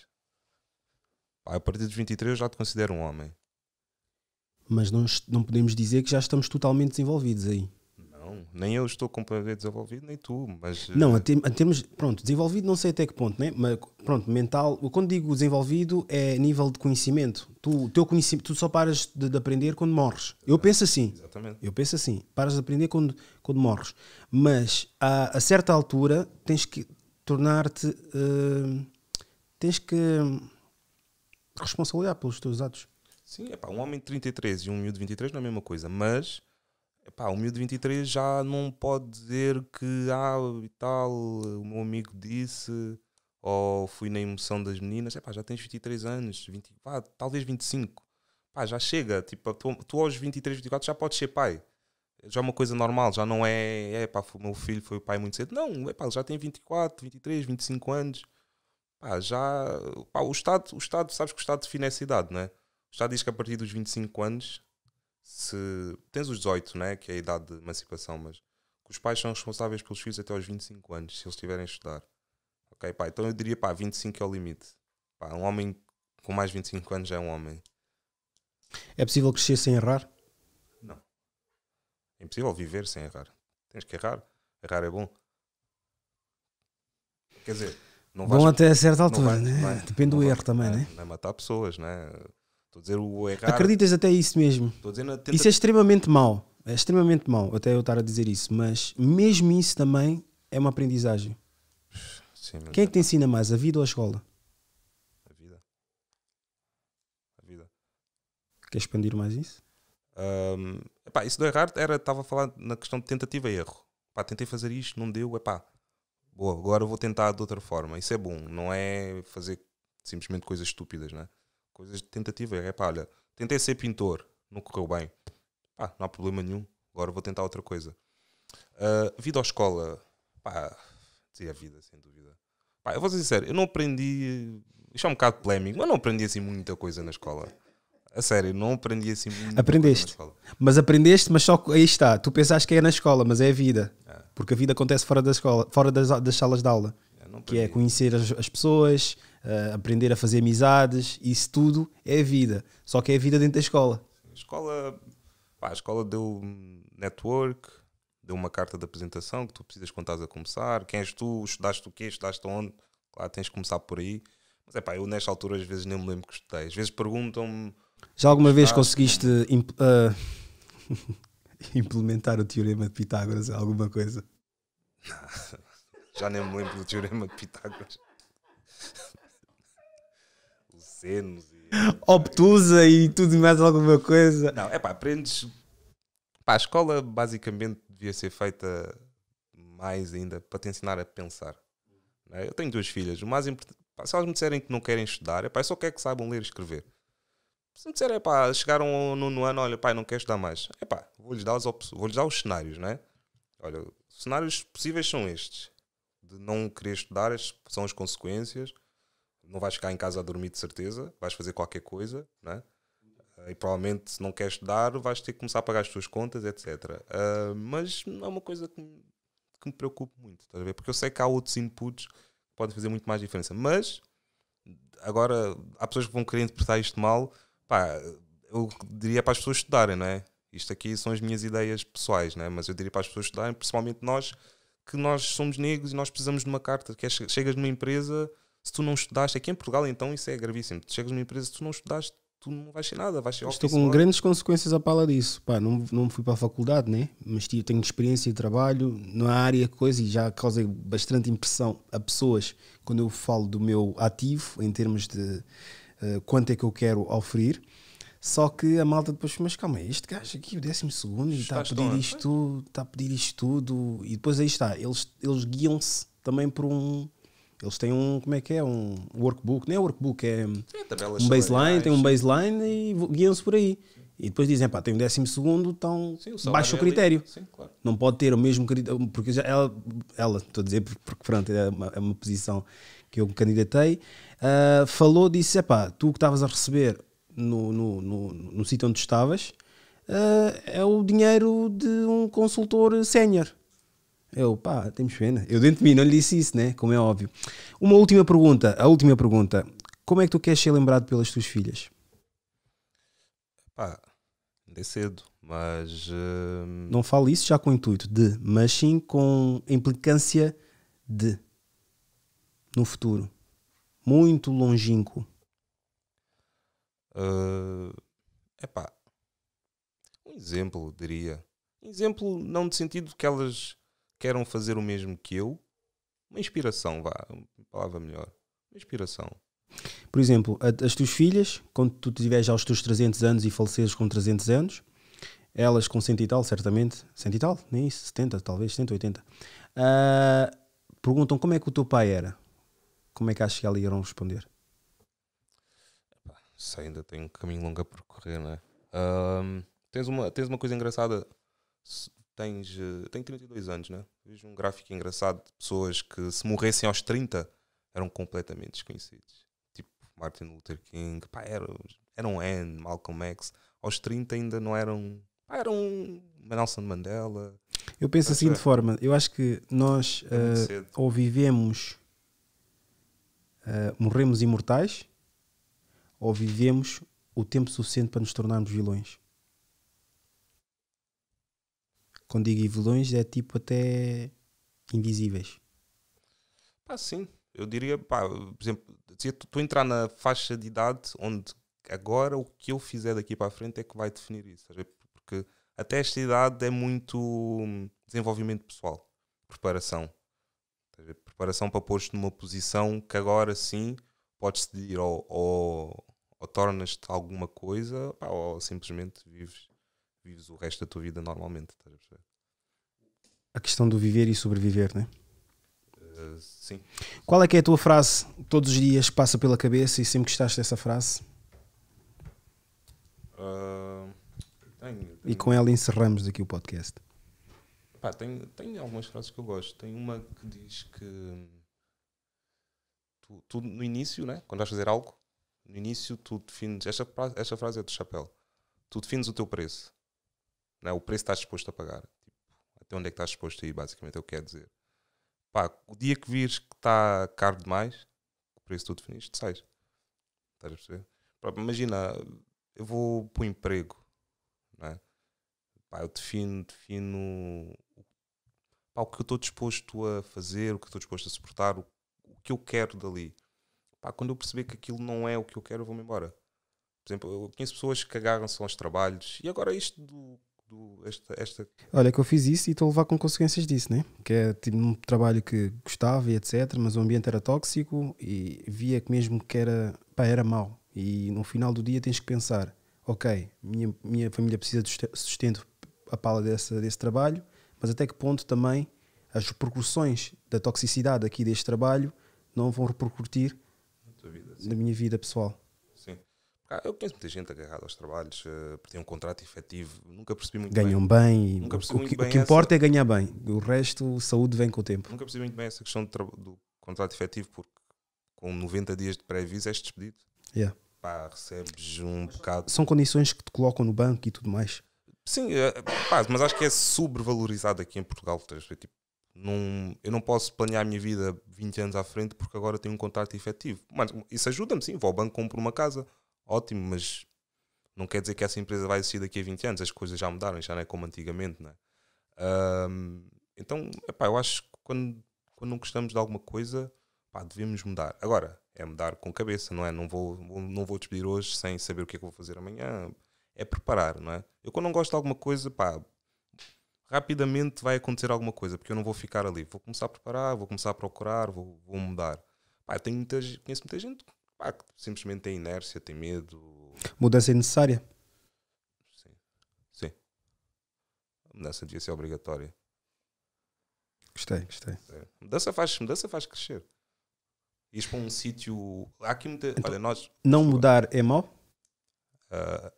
Pá, a partir dos 23 eu já te considero um homem. Mas não, não podemos dizer que já estamos totalmente desenvolvidos aí. Não, nem eu estou completamente desenvolvido, nem tu, mas... Eh, não, temos, pronto, desenvolvido não sei até que ponto, né? mas pronto, mental, quando digo desenvolvido é nível de conhecimento. Tu, teu conhecimento, tu só paras de, de aprender quando morres. Eu penso assim. Exatamente. Eu penso assim, paras de aprender quando, quando morres. Mas a, a certa altura tens que tornar-te... Uh, tens que responsabilizar pelos teus atos. Sim, é pá, um homem de 33 e um miúdo de 23 não é a mesma coisa, mas Epá, o miúdo de 23 já não pode dizer que ah, e tal, o meu amigo disse, ou fui na emoção das meninas. Epá, já tens 23 anos, 20, pá, talvez 25. Pá, já chega. Tipo, tu, tu aos 23, 24 já podes ser pai. Já é uma coisa normal, já não é, é pá, o meu filho foi pai muito cedo. Não, epá, já tem 24, 23, 25 anos. Pá, já. Pá, o Estado, o Estado, sabes que o Estado define essa idade, não é? O Estado diz que a partir dos 25 anos se tens os 18, né, que é a idade de emancipação, mas que os pais são responsáveis pelos filhos até aos 25 anos, se eles estiverem a estudar. Ok, pá, então eu diria, pá, 25 é o limite. Pá, um homem com mais 25 anos já é um homem. É possível crescer sem errar? Não. É impossível viver sem errar. Tens que errar. Errar é bom. Quer dizer, não Bom até a certa altura, né? Vai, Depende do erro também, é né? Não é matar pessoas, né? Estou a dizer o errado. Acreditas até isso mesmo. Estou dizendo tenta... Isso é extremamente mau. É extremamente mau até eu estar a dizer isso. Mas mesmo isso também é uma aprendizagem. Sim, Quem é que te é. ensina mais, a vida ou a escola? A vida. A vida. Quer expandir mais isso? Um, epá, isso do errado era, estava a falar na questão de tentativa e erro. Epá, tentei fazer isto, não deu, epá, boa, agora vou tentar de outra forma. Isso é bom, não é fazer simplesmente coisas estúpidas, né? coisas de tentativa. É pá, olha, tentei ser pintor, não correu bem. Pá, não há problema nenhum, agora vou tentar outra coisa. Uh, vida à escola, pá, dizia a vida, sem dúvida. Pá, eu vou ser sincero, eu não aprendi. Isto é um bocado polémico, mas não aprendi assim muita coisa na escola. A sério, não aprendi assim muita Aprendeste. Mas aprendeste, mas só aí está. Tu pensaste que é na escola, mas é a vida. É. Porque a vida acontece fora da escola, fora das, das salas de aula. É, que é conhecer as, as pessoas, uh, aprender a fazer amizades, isso tudo é vida. Só que é vida dentro da escola. A escola, pá, a escola deu network, deu uma carta de apresentação que tu precisas quando estás a começar. Quem és tu? Estudaste o quê? Estudaste onde? Claro, tens de começar por aí. Mas é pá, eu nesta altura às vezes nem me lembro que estudei. Às vezes perguntam-me. Já alguma vez conseguiste imp uh, implementar o teorema de Pitágoras em alguma coisa? já nem me lembro do teorema de Pitágoras. E, Obtusa e tudo mais alguma coisa. Não, é pá, aprendes. Pá, a escola basicamente devia ser feita mais ainda para te ensinar a pensar. É? Eu tenho duas filhas. O mais importante. Se elas me disserem que não querem estudar, é pá, eu só quero que saibam ler e escrever. Se me disserem, é pá, chegaram no ano, olha, pai, não quero estudar mais. É pá, vou-lhes dar, vou dar os cenários, né? Olha, os cenários possíveis são estes. De não querer estudar, são as consequências não vais ficar em casa a dormir de certeza, vais fazer qualquer coisa, é? eh, e provavelmente se não queres estudar vais ter que começar a pagar as tuas contas, etc. Uh, eh, mas não é uma coisa que me, que me preocupa muito, estás a ver? Porque eu sei que há outros inputs que podem fazer muito mais diferença. Mas agora há pessoas que vão querer interpretar isto mal, pá, eu diria para as pessoas estudarem, não é? Isto aqui são as minhas ideias pessoais, não é? Mas eu diria para as pessoas estudarem, principalmente nós, que nós somos negros e nós precisamos de uma carta, que é, chegas numa empresa se tu não estudaste, aqui em Portugal então isso é gravíssimo. Tu chegas numa empresa, se tu não estudaste, tu não vais ser nada, vais ser Estou com grandes consequências à pala disso. Pá, não, não fui para a faculdade, né? mas tio, tenho experiência e trabalho na área, coisa, e já causei bastante impressão a pessoas quando eu falo do meu ativo em termos de uh, quanto é que eu quero oferir. Só que a malta depois, mas calma este gajo aqui, o décimo segundo, está a pedir isto está a pedir isto tudo, e depois aí está, eles, eles guiam-se também por um eles têm um, como é que é? Um workbook, nem é workbook, é um é baseline, tem um baseline e guiam-se por aí. E depois dizem, pá, tem um décimo segundo, então Sim, baixa o é critério. É Sim, claro. Não pode ter o mesmo critério, porque já ela, ela, estou a dizer, porque pronto, é uma, é uma posição que eu me candidatei, uh, falou, disse, pá, tu que estavas a receber no, no, no, no sítio onde estavas, uh, é o dinheiro de um consultor sénior. Eu, pá, temos pena. Eu dentro de mim não lhe disse isso, né? Como é óbvio. Uma última pergunta, a última pergunta. Como é que tu queres ser lembrado pelas tuas filhas? Pá, ainda é cedo, mas. Hum, não falo isso já com o intuito de, mas sim com implicância de. No futuro. Muito longínquo. Uh, epá, um exemplo, diria. Um exemplo não no sentido que elas queiram fazer o mesmo que eu, uma inspiração, vá, uma palavra melhor. Uma inspiração. Por exemplo, as tuas filhas, quando tu tiveres aos teus 300 anos e faleceres com 300 anos, elas com 100 e tal, certamente, 100 e tal, nem isso, 70 talvez, 180, uh, ah, perguntam como é que o teu pai era. Como é que achas que elas irão responder? Isso ainda tem um caminho longo a percorrer, não é? Um, ah, tens, uma, tens uma coisa engraçada tens, eh, tenho 32 anos, né? Vejo um gráfico engraçado de pessoas que se morressem aos 30 eram completamente desconhecidos. Tipo Martin Luther King, pá, eram, eram N, Malcolm X. Aos 30 ainda não eram. Pá, eram Nelson Mandela. Eu penso assim de é. forma, eu acho que nós é uh, ou vivemos, uh, morremos imortais, ou vivemos o tempo suficiente para nos tornarmos vilões. Quando digo evoluções é tipo até invisíveis. Ah, sim. Eu diria, pá, por exemplo, se tu entrar na faixa de idade onde agora o que eu fizer daqui para a frente é que vai definir isso. Porque até esta idade é muito hum, desenvolvimento pessoal, preparação. Preparação para pôr-te numa posição que agora sim podes te ou, ou, ou tornas-te alguma coisa ou simplesmente vives vives o resto da tua vida normalmente, estás a perceber? A questão do viver e sobreviver, não é? Uh, eh, sim. Qual é que é a tua frase todos os dias que passa pela cabeça e sempre gostaste dessa frase? Uh, eh, tenho, tenho. E com ela encerramos aqui o podcast. Pá, tem algumas frases que eu gosto. Tem uma que diz que tu, tu no início, né, quando vais fazer algo, no início tu defines. Esta, esta frase é do chapéu. Tu defines o teu preço. Né? O preço que estás disposto a pagar. Tipo, até onde é que estás disposto a ir, basicamente, é o que quero dizer. Pá, o dia que vires que está caro demais, o preço tu definiste, tu sais. Estás a perceber? imagina, eu vou para o emprego, não né? Pá, eu defino, defino pá, o que eu estou disposto a fazer, o que eu estou disposto a suportar, o, o que eu quero dali. Pá, quando eu perceber que aquilo não é o que eu quero, eu vou-me embora. Por exemplo, eu conheço pessoas que cagaram-se aos trabalhos e agora isto do tu esta, esta. Olha, que eu fiz isso e estou a levar com consequências disso, né? Que é tipo um trabalho que gostava e etc, mas o ambiente era tóxico e via que mesmo que era, pá, era mau. E no final do dia tens que pensar: ok, minha, minha família precisa de sustento a pala desse, desse trabalho, mas até que ponto também as repercussões da toxicidade aqui deste trabalho não vão repercutir vida, na minha vida pessoal. Eu conheço muita gente agarrada aos trabalhos, uh, eh, tem um contrato efetivo, nunca percebi muito Ganham bem. bem o, muito que, bem o que importa é ganhar bem, o resto, saúde vem com o tempo. Nunca percebi muito bem essa questão tra... do contrato efetivo, porque com 90 dias de pré-aviso és despedido. Yeah. Pá, recebes um bocado. São condições que te colocam no banco e tudo mais. Sim, eh, pá, mas acho que é sobrevalorizado aqui em Portugal. Tipo, não, eu não posso planear a minha vida 20 anos à frente porque agora tenho um contrato efetivo. Mas isso ajuda-me, sim. Vou ao banco, compro uma casa, ótimo, mas não quer dizer que essa empresa vai existir daqui a 20 anos, as coisas já mudaram, já não é como antigamente, né? Um, então, epá, eu acho que quando, quando não gostamos de alguma coisa, pá, devemos mudar. Agora, é mudar com cabeça, não é? Não vou, não vou despedir hoje sem saber o que é que vou fazer amanhã. É preparar, não é? Eu quando não gosto de alguma coisa, pá, rapidamente vai acontecer alguma coisa, porque eu não vou ficar ali. Vou começar a preparar, vou começar a procurar, vou, vou mudar. Pá, tenho muita, conheço muita gente que simplesmente tem inércia, tem medo. Mudança é necessária? Sim. Sim. A mudança devia ser obrigatória. Gostei, gostei. É. Mudança, faz, mudança faz crescer. Ires para um sítio. aqui muita. Então, olha, nós. Não mudar é mau? Uh,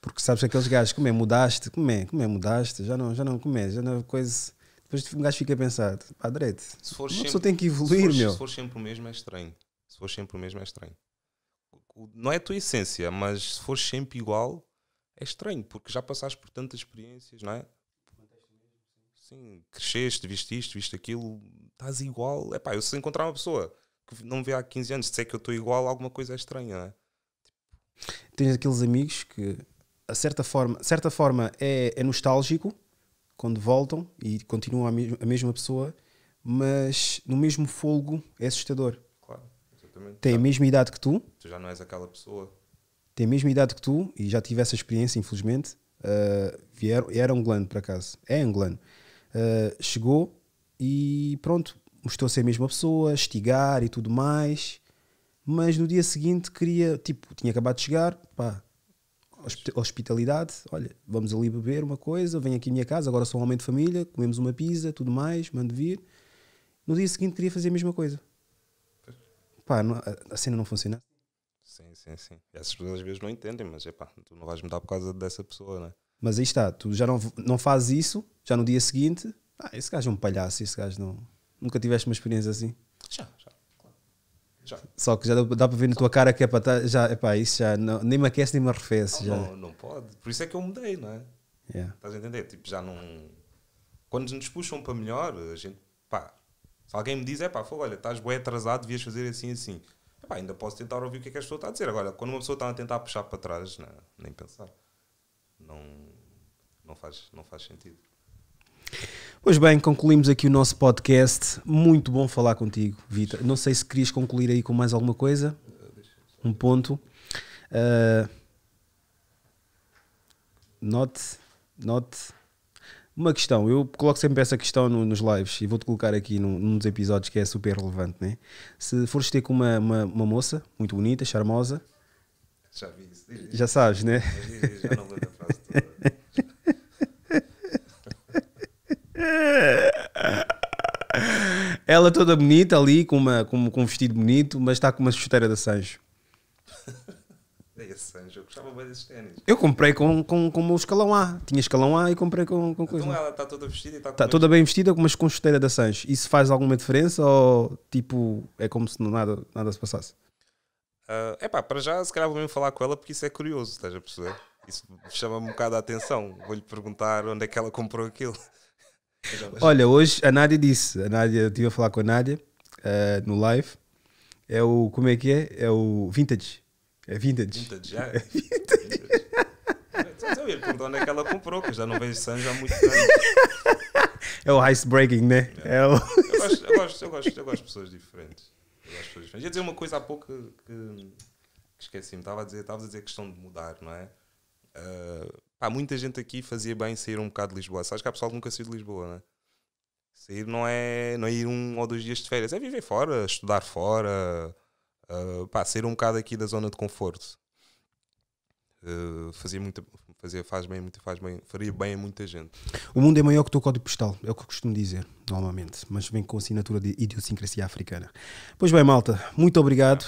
porque sabes aqueles gajos, como é, mudaste, como é, como é, mudaste, já não, já não, como é, já não, é coisa. Depois um gajo fica a pensar, padre, direito, se for uma sempre, pessoa tem que evoluir, se for, meu. Se for sempre o mesmo é estranho. Se for sempre o mesmo, é estranho. Não é a tua essência, mas se for sempre igual, é estranho, porque já passaste por tantas experiências, não é? Sim, cresceste, viste isto, viste aquilo, estás igual. É pá, eu se encontrar uma pessoa que não me vê há 15 anos, disser que eu estou igual, alguma coisa é estranha, não é? Tipo, tens aqueles amigos que, a certa forma, certa forma é, é nostálgico quando voltam e continuam a, me a mesma pessoa, mas no mesmo folgo é assustador. Exatamente. Tem a tá. mesma idade que tu. Tu já não és aquela pessoa. Tem a mesma idade que tu e já tive essa experiência, infelizmente. Uh, ah, um era angolano, por acaso. É angolano. Uh, chegou e pronto, mostrou-se a mesma pessoa, estigar e tudo mais. Mas no dia seguinte queria, tipo, tinha acabado de chegar, pá, hospitalidade, olha, vamos ali beber uma coisa, venho aqui à minha casa, agora sou um homem de família, comemos uma pizza, tudo mais, mando vir. No dia seguinte queria fazer a mesma coisa pá, não, a cena não funciona. Assim. Sim, sim, sim. Essas pessoas às vezes não entendem, mas é pá, tu não vais mudar por causa dessa pessoa, né? Mas aí está, tu já não, não fazes isso, já no dia seguinte, pá, esse gajo é um palhaço, esse gajo não. Nunca tiveste uma experiência assim? Já, já. Claro. já. Só que já dá, dá para ver na tua cara que é para tá, já, é pá, isso já não, nem me aquece nem me arrefece. Não, já. não, não pode. Por isso é que eu mudei, não é? Yeah. Estás a entender? Tipo, já não. Quando nos puxam para melhor, a gente, pá, se alguém me diz, é pá, olha, estás bem atrasado, devias fazer assim assim. Epá, ainda posso tentar ouvir o que é que a pessoa está a dizer. Agora, quando uma pessoa está a tentar puxar para trás, não, é? nem pensar. Não, não, faz, não faz sentido. Pois bem, concluímos aqui o nosso podcast. Muito bom falar contigo, Vitor. Não sei se querias concluir aí com mais alguma coisa. Um ponto. Uh, note, note. Uma questão, eu coloco sempre essa questão no, nos lives e vou-te colocar aqui num, num, dos episódios que é super relevante, né? Se fores ter com uma, uma, uma moça muito bonita, charmosa. Já vi isso. Diz, já sabes, né? já não a frase toda. Ela toda bonita ali, com, uma, com, com um vestido bonito, mas está com uma chuteira da Sancho. É Sancho gostava bem desses ténis. Eu comprei com, com, com o meu escalão A. Tinha escalão A e comprei com, com então coisa. Então ela está toda vestida e está Está toda bem vestida, mas com chuteira da Sancho. Isso faz alguma diferença ou tipo é como se nada, nada se passasse? É uh, para já se calhar vou mesmo falar com ela porque isso é curioso, estás a perceber? Isso chama-me um bocado a atenção. Vou-lhe perguntar onde é que ela comprou aquilo. Olha, hoje a Nádia disse, a Nádia, eu estive a falar com a Nádia uh, no live. É o, como é que é? É o Vintage. É vintage. Vintage, já. É. é vintage. vintage. Eu ver por onde é que ela comprou, que já não vejo Sanja há muito tempo. É o ice breaking, né? É. é o... eu, gosto, eu, gosto, eu, gosto, de pessoas diferentes. Eu gosto de pessoas diferentes. Ia dizer uma coisa há pouco que, que esqueci-me. Estava a dizer, a dizer questão de mudar, não é? Uh, pá, muita gente aqui fazia bem sair um bocado de Lisboa. Sabes que há pessoal que nunca saiu de Lisboa, não é? Sair não é, não é ir um ou dois dias de férias, é viver fora, estudar fora, Uh, pá, sair um bocado aqui da zona de conforto. Uh, fazia muita, fazia, faz bem, muito, faz bem, faria bem a muita gente. O mundo é maior que o teu código postal, é o que eu costumo dizer, normalmente, mas vem com assinatura de idiosincrasia africana. Pois bem, malta, muito obrigado,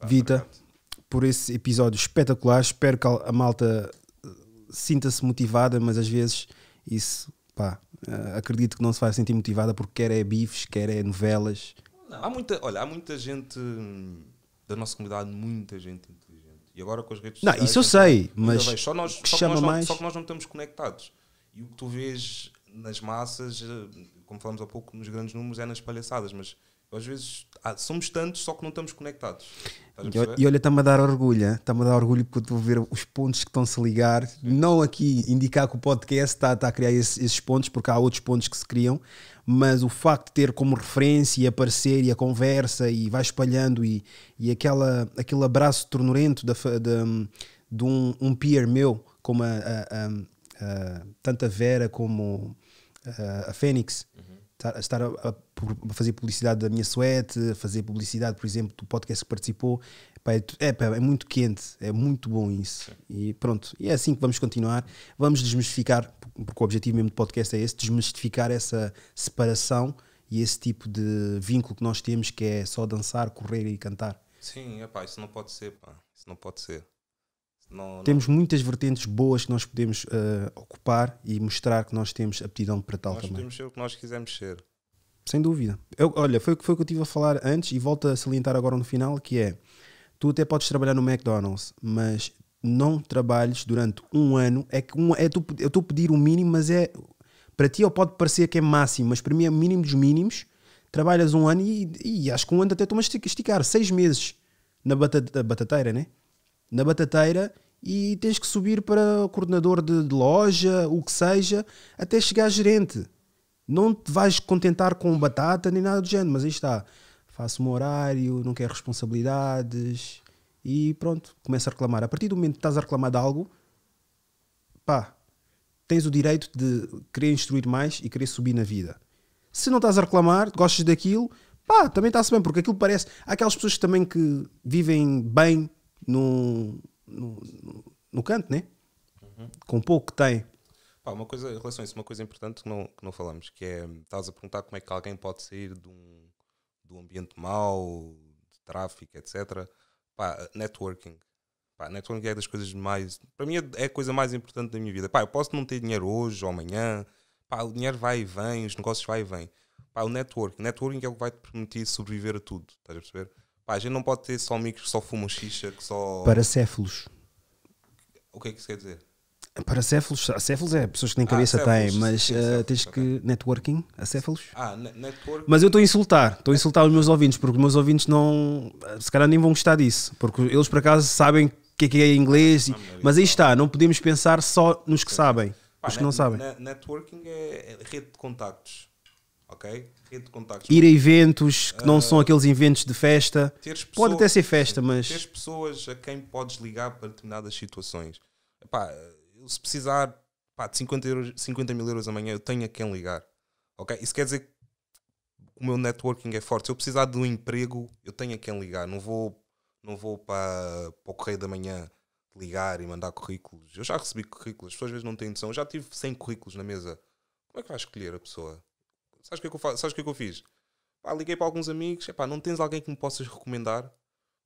ah, Vita, obrigado. por esse episódio espetacular. Espero que a malta ah, sinta-se motivada, mas às vezes isso, pá, acredito que não se vai sentir motivada porque quer é bifes, quer é novelas. Não. Há muita, olha, há muita gente hum, da nossa comunidade muita gente inteligente. E agora com as redes não, sociais. Não, isso eu sei, mas vez, só nós, só chama nós mais... Não, só que nós não estamos conectados. E o que tu vês nas massas, eh, como falamos há pouco, nos grandes números, é nas palhaçadas, mas às vezes ah, somos tantos, só que não estamos conectados. E, e olha, está-me a dar orgulho, está-me a dar orgulho porque estou ver os pontos que estão-se a ligar. Não aqui indicar que o podcast está, está a criar esses, esses, pontos, porque há outros pontos que se criam, mas o facto de ter como referência e aparecer e a conversa e vai espalhando e, e aquela, aquele abraço tornurento de, de, de um, um peer meu, como a, a, a, a tanto a Vera como a, a Fênix. Uhum estar, estar a, a, a, fazer publicidade da minha suéte, fazer publicidade, por exemplo, do podcast que participou. é, é, é, muito quente, é muito bom isso. E pronto, e é assim que vamos continuar. Vamos desmistificar, porque o objetivo mesmo do podcast é esse, desmistificar essa separação e esse tipo de vínculo que nós temos que é só dançar, correr e cantar. Sim, epá, isso não pode ser, pá. Isso não pode ser. Não, temos muitas vertentes boas que nós podemos uh, ocupar e mostrar que nós temos aptidão para tal nós também. Nós podemos ser o que nós quisermos ser. Sem dúvida. Eu, olha, foi, foi o que eu estive a falar antes e volto a salientar agora no final, que é, tu até podes trabalhar no McDonald's, mas não trabalhes durante um ano. É que um, é tu, eu estou a pedir o mínimo, mas é... Para ti pode parecer que é máximo, mas para mim é mínimo dos mínimos. Trabalhas um ano e, e acho que um ano até tu a esticar. Seis meses na batateira, né? na batateira e tens que subir para coordenador de, de loja, o que seja, até chegar a gerente. Não te vais contentar com batata nem nada do género, mas aí está. Faço um horário, não quero responsabilidades e pronto, começa a reclamar. A partir do momento que estás a reclamar de algo, pá, tens o direito de querer instruir mais e querer subir na vida. Se não estás a reclamar, gostas daquilo, pá, também está-se bem, porque aquilo parece. Há aquelas pessoas também que vivem bem no, no, no canto, né? Uhum. Com pouco que tem. Pá, uma coisa, em relação a isso, uma coisa importante que não, que não falamos, que é, estás a perguntar como é que alguém pode sair de um, de um ambiente mau, de tráfico, etc. Pá, networking. Pá, networking é das coisas mais. Para mim é, é a coisa mais importante da minha vida. Pá, eu posso não ter dinheiro hoje ou amanhã. Pá, o dinheiro vai e vem, os negócios vai e vem. o networking. Networking é o que vai te permitir sobreviver a tudo. Estás a perceber? Pá, a gente não pode ter só amigos que só fumam xixa, que só. Paracéfalos. O que é que isso quer dizer? Paracéfalos, acéfalos é pessoas que nem ah, cabeça ah, têm, mas uh, tens que. Networking, acéfalos. Ah, networking. Mas eu estou a insultar, estou a insultar os meus ouvintes, porque os meus ouvintes não. Se calhar nem vão gostar disso, porque eles por acaso sabem o que é que é inglês, e, mas aí está, não podemos pensar só nos que sabem, Pá, os que não sabem. Networking é rede de contactos ok? Rede de contactos. Ir a eventos que não são ah, aqueles eventos de festa. Pessoas, Pode até ser festa, mas. Teres pessoas a quem podes ligar para determinadas situações. Epá, se precisar de 50, euros, 50 mil euros amanhã, eu tenho a quem ligar, ok? Isso quer dizer que o meu networking é forte. Se eu precisar de um emprego, eu tenho a quem ligar. Não vou, não vou para, para o correio da manhã ligar e mandar currículos. Eu já recebi currículos, as pessoas às vezes não têm noção. Eu já tive 100 currículos na mesa. Como é que vais escolher a pessoa? Sabes o que, é que, eu faço? Sabes o que, é que eu fiz? Pá, liguei para alguns amigos, epá, não tens alguém que me possas recomendar?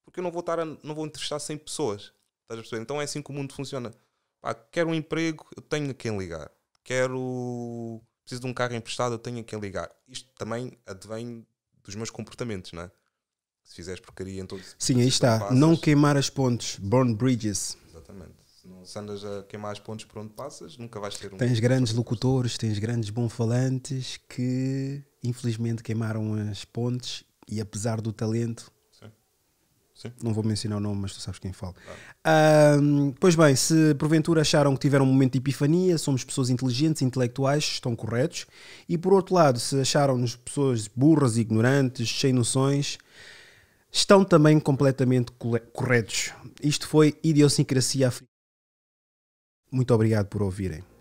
Porque eu não vou, estar a, não vou entrevistar 100 pessoas. Estás a perceber? Então é assim que o mundo funciona. Pá, quero um emprego, eu tenho a quem ligar. Quero. Preciso de um carro emprestado, eu tenho a quem ligar. Isto também advém dos meus comportamentos, não é? Se fizeres porcaria em todos. Sim, aí está. Não queimar as pontes. Burn bridges. Exatamente. Se, não, andas a queimar as pontes por onde passas, nunca vais ter um. Tens grandes locutores, tens grandes bom falantes que infelizmente queimaram as pontes e apesar do talento. Sim. Não vou mencionar o nome, mas tu sabes quem fala. Claro. Um, pois bem, se porventura acharam que tiveram um momento de epifania, somos pessoas inteligentes, intelectuais, estão corretos. E por outro lado, se acharam-nos pessoas burras, ignorantes, sem noções, estão também completamente corretos. Isto foi Idiosincracia Africana. Muito obrigado por ouvirem.